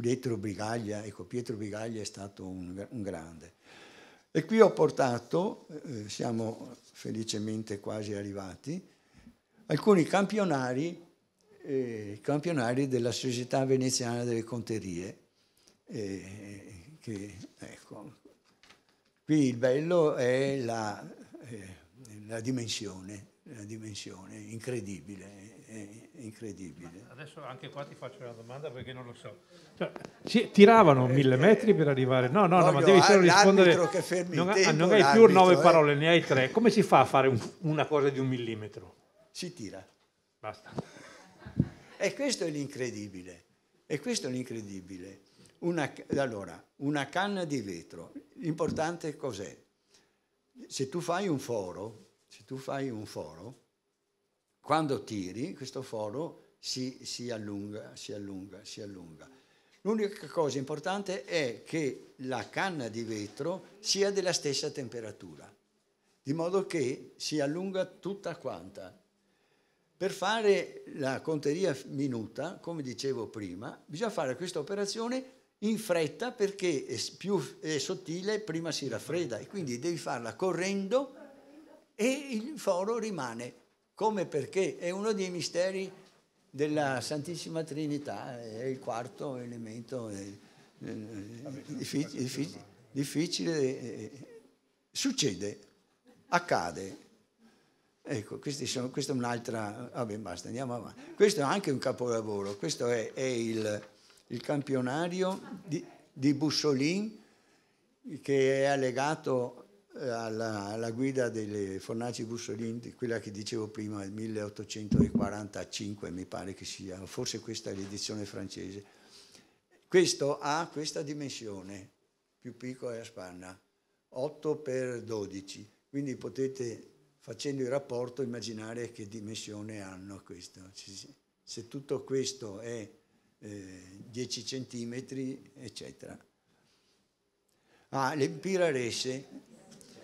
S3: Pietro Brigaglia, ecco Pietro Brigaglia è stato un, un grande. E qui ho portato, eh, siamo felicemente quasi arrivati, alcuni campionari, eh, campionari della Società Veneziana delle Conterie, eh, che, ecco, Qui il bello è la, eh, la, dimensione, la dimensione,
S2: incredibile,
S3: eh, incredibile.
S2: adesso anche qua ti faccio una domanda perché non lo so. Cioè, ci tiravano eh, mille eh, metri per arrivare, no, no, no ma devi solo rispondere. non, tempo, non hai più nove eh. parole, ne hai tre. Come si fa a fare un, una cosa di un millimetro? Si tira. Basta.
S3: E questo è l'incredibile. E questo è l'incredibile. Una, allora, una canna di vetro, l'importante cos'è? Se tu fai un foro, se tu fai un foro, quando tiri questo foro si, si allunga, si allunga, si allunga. L'unica cosa importante è che la canna di vetro sia della stessa temperatura, di modo che si allunga tutta quanta. Per fare la conteria minuta, come dicevo prima, bisogna fare questa operazione in fretta perché è più è sottile prima si raffredda e quindi devi farla correndo e il foro rimane come perché è uno dei misteri della Santissima Trinità, è il quarto elemento è, è, difficile, difficile, difficile eh, eh, succede, accade. Ecco, sono, questa è un'altra, vabbè basta, andiamo avanti. Questo è anche un capolavoro, questo è, è il, il campionario di, di Bussolin che è allegato eh, alla, alla, guida delle Fornaci Bussolin, quella che dicevo prima, del 1845 mi pare che sia, forse questa è l'edizione francese. Questo ha questa dimensione, più piccola è la spanna, 8 per 12, quindi potete facendo il rapporto immaginare che dimensione hanno questo. Se tutto questo è eh, 10 centimetri, eccetera. Ah, le piraresse,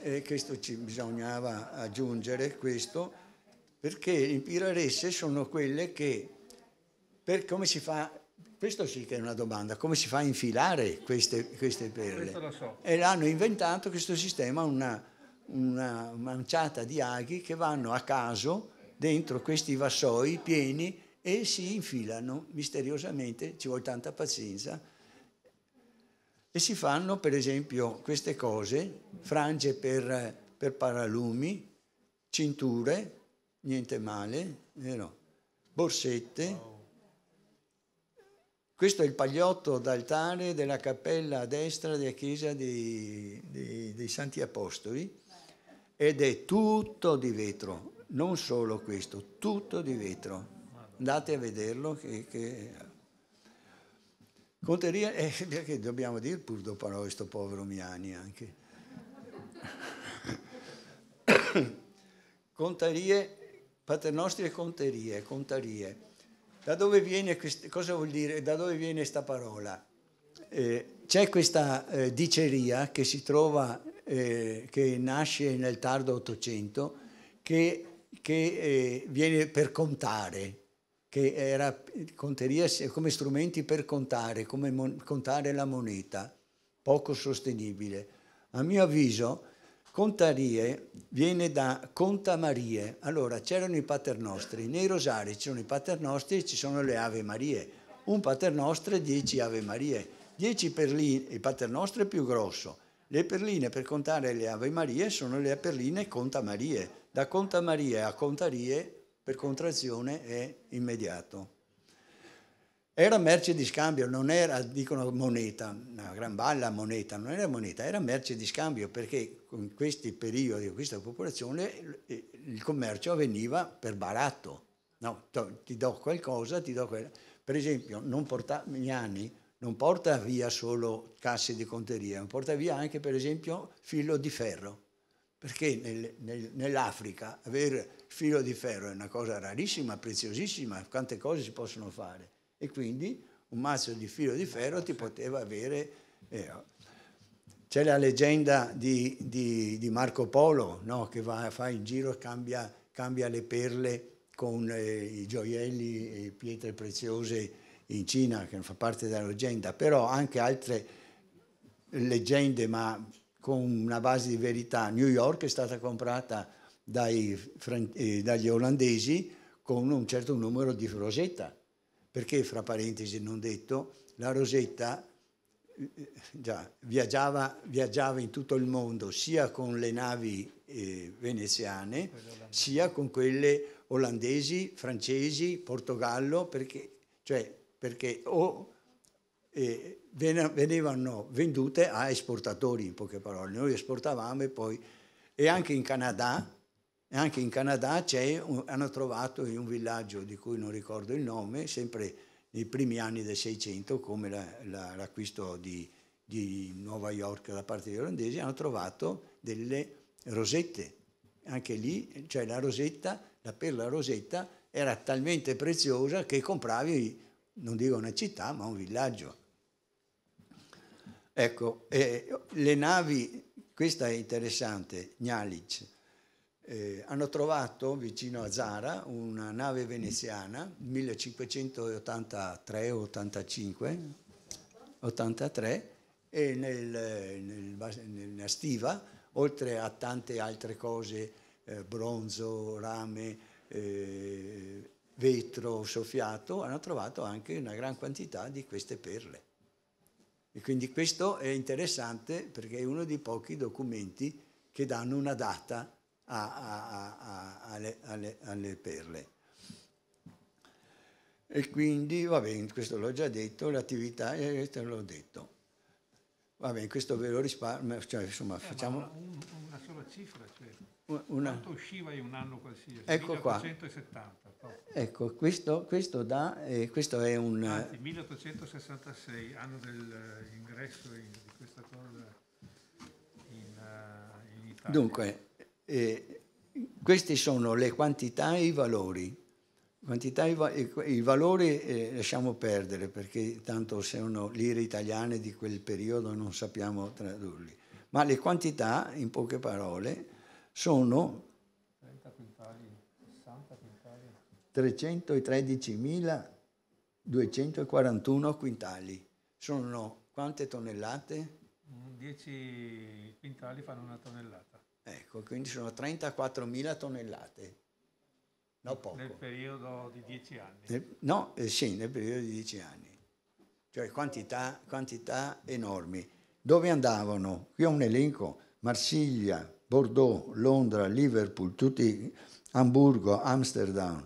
S3: eh, questo ci bisognava aggiungere, questo, perché le piraresse sono quelle che, per come si fa, questo sì che è una domanda, come si fa a infilare queste, queste perle? Questo lo so. E l'hanno inventato questo sistema, una, una manciata di aghi che vanno a caso dentro questi vassoi pieni e si infilano misteriosamente, ci vuole tanta pazienza, e si fanno per esempio queste cose, frange per, per paralumi, cinture, niente male, eh, no, borsette. Questo è il pagliotto d'altare della cappella a destra della chiesa dei, dei, dei Santi Apostoli ed è tutto di vetro, non solo questo, tutto di vetro andate a vederlo. Che, che... Conteria, eh, perché dobbiamo dire pur dopo a questo povero Miani anche. contarie, paternostri e conterie, contarie. Da dove viene, quest... cosa vuol dire, da dove viene questa parola? Eh, c'è questa eh, diceria che si trova, eh, che nasce nel tardo Ottocento, che, che eh, viene per contare, che era, conteria come strumenti per contare, come contare la moneta, poco sostenibile. A mio avviso, contarie viene da contamarie. Allora, c'erano i paternostri, nei rosari ci sono i paternostri e ci sono le ave marie. Un paternostro e dieci ave marie. Dieci perline, il paternostro è più grosso. Le perline per contare le ave marie sono le perline contamarie. Da contamarie a contarie per contrazione è immediato. Era merce di scambio, non era, dicono moneta, una gran balla moneta, non era moneta, era merce di scambio perché in questi periodi, in questa popolazione, eh, il commercio avveniva per baratto. No, ti do qualcosa, ti do quella. Per esempio, non porta, Miani non porta via solo casse di conteria, ma porta via anche, per esempio, filo di ferro perché nel, nel, nell'Africa avere filo di ferro è una cosa rarissima, preziosissima, quante cose si possono fare. E quindi un mazzo di filo di ferro ti poteva avere... Eh, c'è la leggenda di, di, di Marco Polo no? che va, fa in giro, cambia, cambia le perle con eh, i gioielli e pietre preziose in Cina, che fa parte della leggenda, però anche altre leggende, ma con una base di verità. New York è stata comprata dai, eh, dagli olandesi con un certo numero di rosetta, perché fra parentesi non detto, la rosetta eh, già, viaggiava, viaggiava, in tutto il mondo sia con le navi eh, veneziane sia con quelle olandesi, francesi, Portogallo, perché, cioè, perché o eh, venivano vendute a esportatori, in poche parole. Noi esportavamo e poi... E anche in Canada, anche in Canada un, hanno trovato in un villaggio di cui non ricordo il nome, sempre nei primi anni del Seicento, come l'acquisto la, la, di, di Nuova York da parte degli olandesi, hanno trovato delle rosette. Anche lì, cioè la rosetta, la perla rosetta, era talmente preziosa che compravi, non dico una città, ma un villaggio. Ecco, eh, le navi, questa è interessante, Gnalic, eh, hanno trovato vicino a Zara una nave veneziana, 1583 85, 83, e nel, nel, nella stiva, oltre a tante altre cose, eh, bronzo, rame, eh, vetro soffiato, hanno trovato anche una gran quantità di queste perle. E quindi questo è interessante perché è uno dei pochi documenti che danno una data a, a, a, alle, alle, alle, perle. E quindi, va bene, questo l'ho già detto, l'attività, eh, te l'ho detto. Va bene, questo ve lo risparmio, cioè, insomma, eh, facciamo...
S2: Un, una sola cifra, cioè, una... quanto usciva in un anno qualsiasi? Ecco 1470. Qua.
S3: Ecco, questo, questo, da, eh, questo è un... Eh, Anzi,
S2: 1866, anno dell'ingresso eh, in, di questa cosa in, uh, in Italia. Dunque,
S3: eh, queste sono le quantità e i valori. Quantità e i valori eh, lasciamo perdere perché tanto sono lire italiane di quel periodo non sappiamo tradurli. Ma le quantità, in poche parole, sono 313.241 quintali. Sono quante tonnellate?
S2: 10 mm, quintali fanno una tonnellata.
S3: Ecco, quindi sono 34.000 tonnellate.
S2: No poco. Nel periodo di 10
S3: anni. no, eh, sì, nel periodo di 10 anni. Cioè quantità, quantità enormi. Dove andavano? Qui ho un elenco. Marsiglia, Bordeaux, Londra, Liverpool, tutti, Hamburgo, Amsterdam,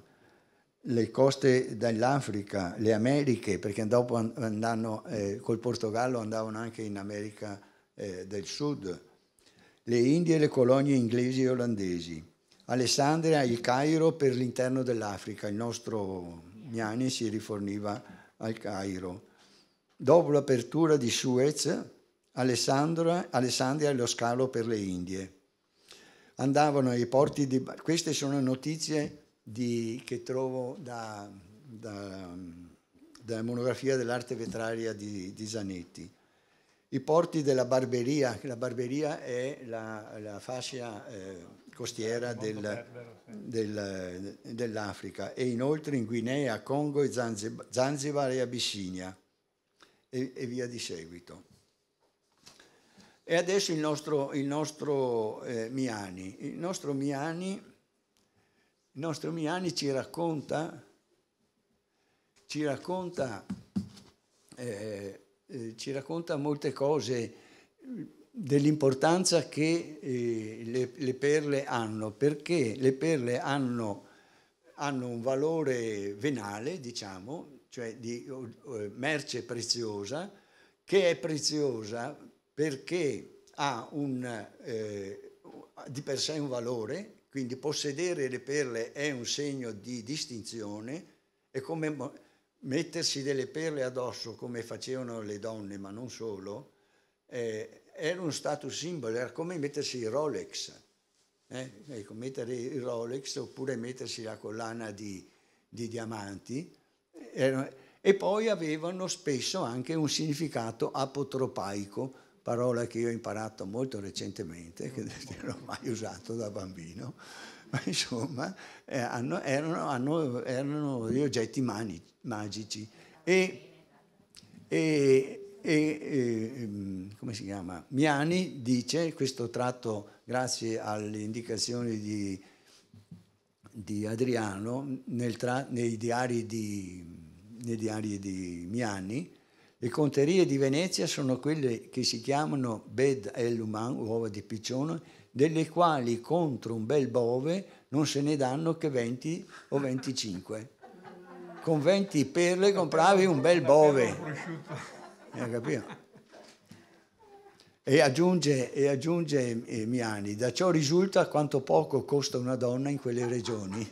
S3: le coste dell'Africa, le Americhe, perché dopo andavano, eh, col Portogallo andavano anche in America eh, del Sud, le Indie e le colonie inglesi e olandesi, Alessandria, il Cairo per l'interno dell'Africa, il nostro Gnani si riforniva al Cairo. Dopo l'apertura di Suez, Alessandria, Alessandria è lo scalo per le Indie. Andavano ai porti di... queste sono notizie di, che trovo da, da, dalla monografia dell'arte vetraria di, di, Zanetti. I porti della Barberia, la Barberia è la, la fascia eh, costiera del, del, dell'Africa e inoltre in Guinea, Congo e Zanzibar, Zanzibar e Abissinia e, e, via di seguito. E adesso il nostro, il nostro eh, Miani. Il nostro Miani il nostro Miani ci racconta, ci racconta, eh, eh, ci racconta molte cose dell'importanza che eh, le, le, perle hanno, perché le perle hanno, hanno un valore venale, diciamo, cioè di merce preziosa, che è preziosa perché ha un, eh, di per sé un valore quindi possedere le perle è un segno di distinzione, è come mettersi delle perle addosso come facevano le donne, ma non solo, eh, era uno status symbol, era come mettersi il Rolex. Eh? Ecco, mettere il Rolex oppure mettersi la collana di, di diamanti. Era, e poi avevano spesso anche un significato apotropaico, parola che io ho imparato molto recentemente, che non ho mai usato da bambino, ma insomma eh, hanno, erano, erano, gli oggetti mani, magici. E, e, e, ehm, come si chiama? Miani dice, questo tratto grazie alle indicazioni di, di Adriano nel tra, nei, diari di, nei diari di Miani, le conterie di Venezia sono quelle che si chiamano bed el human, uova di piccione, delle quali contro un bel bove non se ne danno che 20 o 25. Con 20 perle compravi un bel bove. Eh, hai capito? E aggiunge, e aggiunge eh, Miani, da ciò risulta quanto poco costa una donna in quelle regioni,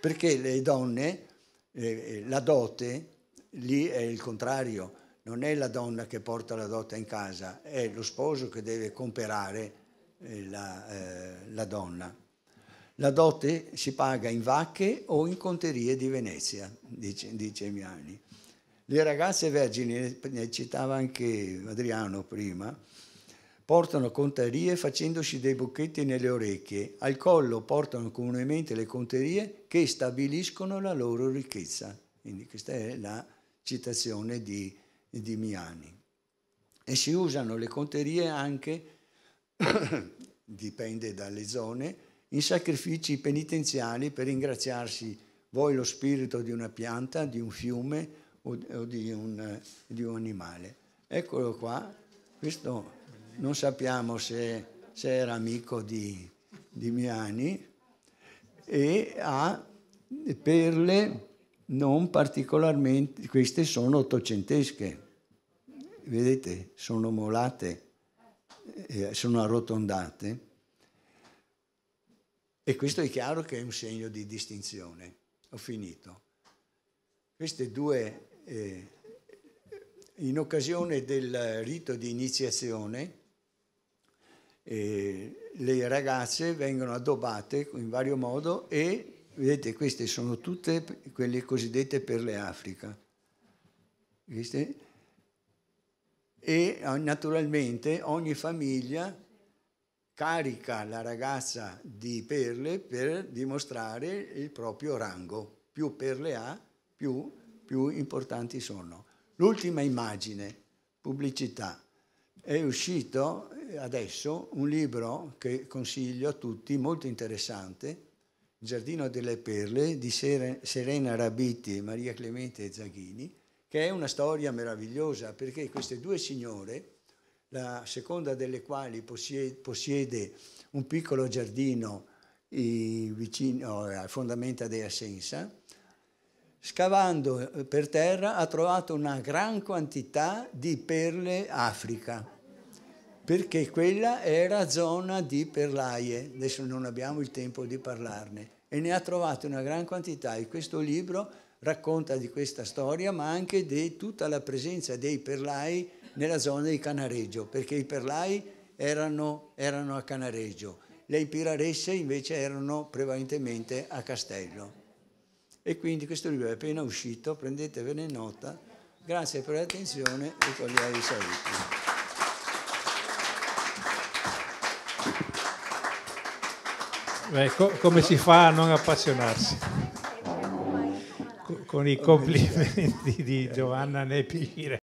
S3: perché le donne, eh, eh la dote, lì è il contrario, non è la donna che porta la dote in casa, è lo sposo che deve comperare eh, la, eh, la donna. La dote si paga in vacche o in conterie di Venezia, dice, dice Miani. Le ragazze vergini, ne citava anche Adriano prima, portano conterie facendosi dei buchetti nelle orecchie, al collo portano comunemente le conterie che stabiliscono la loro ricchezza. Quindi questa è la citazione di, di Miani. E si usano le conterie anche, dipende dalle zone, in sacrifici penitenziali per ringraziarsi voi lo spirito di una pianta, di un fiume o, o di, un, di un animale. Eccolo qua, questo non sappiamo se, se era amico di, di Miani, e ha perle non particolarmente, queste sono ottocentesche, vedete, sono molate, eh, sono arrotondate. E questo è chiaro che è un segno di distinzione. Ho finito. Queste due, eh, in occasione del rito di iniziazione, eh, le ragazze vengono addobbate in vario modo e Vedete, queste sono tutte quelle cosiddette perle Africa. Viste? E eh, naturalmente ogni famiglia carica la ragazza di perle per dimostrare il proprio rango. Più perle ha, più, più importanti sono. L'ultima immagine, pubblicità. È uscito adesso un libro che consiglio a tutti, molto interessante, Giardino delle Perle di Serena Rabitti e Maria Clemente Zaghini, che è una storia meravigliosa perché queste due signore, la seconda delle quali possiede un piccolo giardino vicino a fondamenta della Sensa, scavando eh, per terra ha trovato una gran quantità di perle africa perché quella era zona di perlaie, adesso non abbiamo il tempo di parlarne, e ne ha trovate una gran quantità e questo libro racconta di questa storia, ma anche di tutta la presenza dei perlai nella zona di Canareggio, perché i perlai erano, erano a Canareggio, le ipiraresse invece erano prevalentemente a Castello. E quindi questo libro è appena uscito, prendetevene nota. Grazie per l'attenzione e cordiali saluti.
S2: Beh, co- come si fa a non appassionarsi? Con i complimenti di Giovanna Nepire.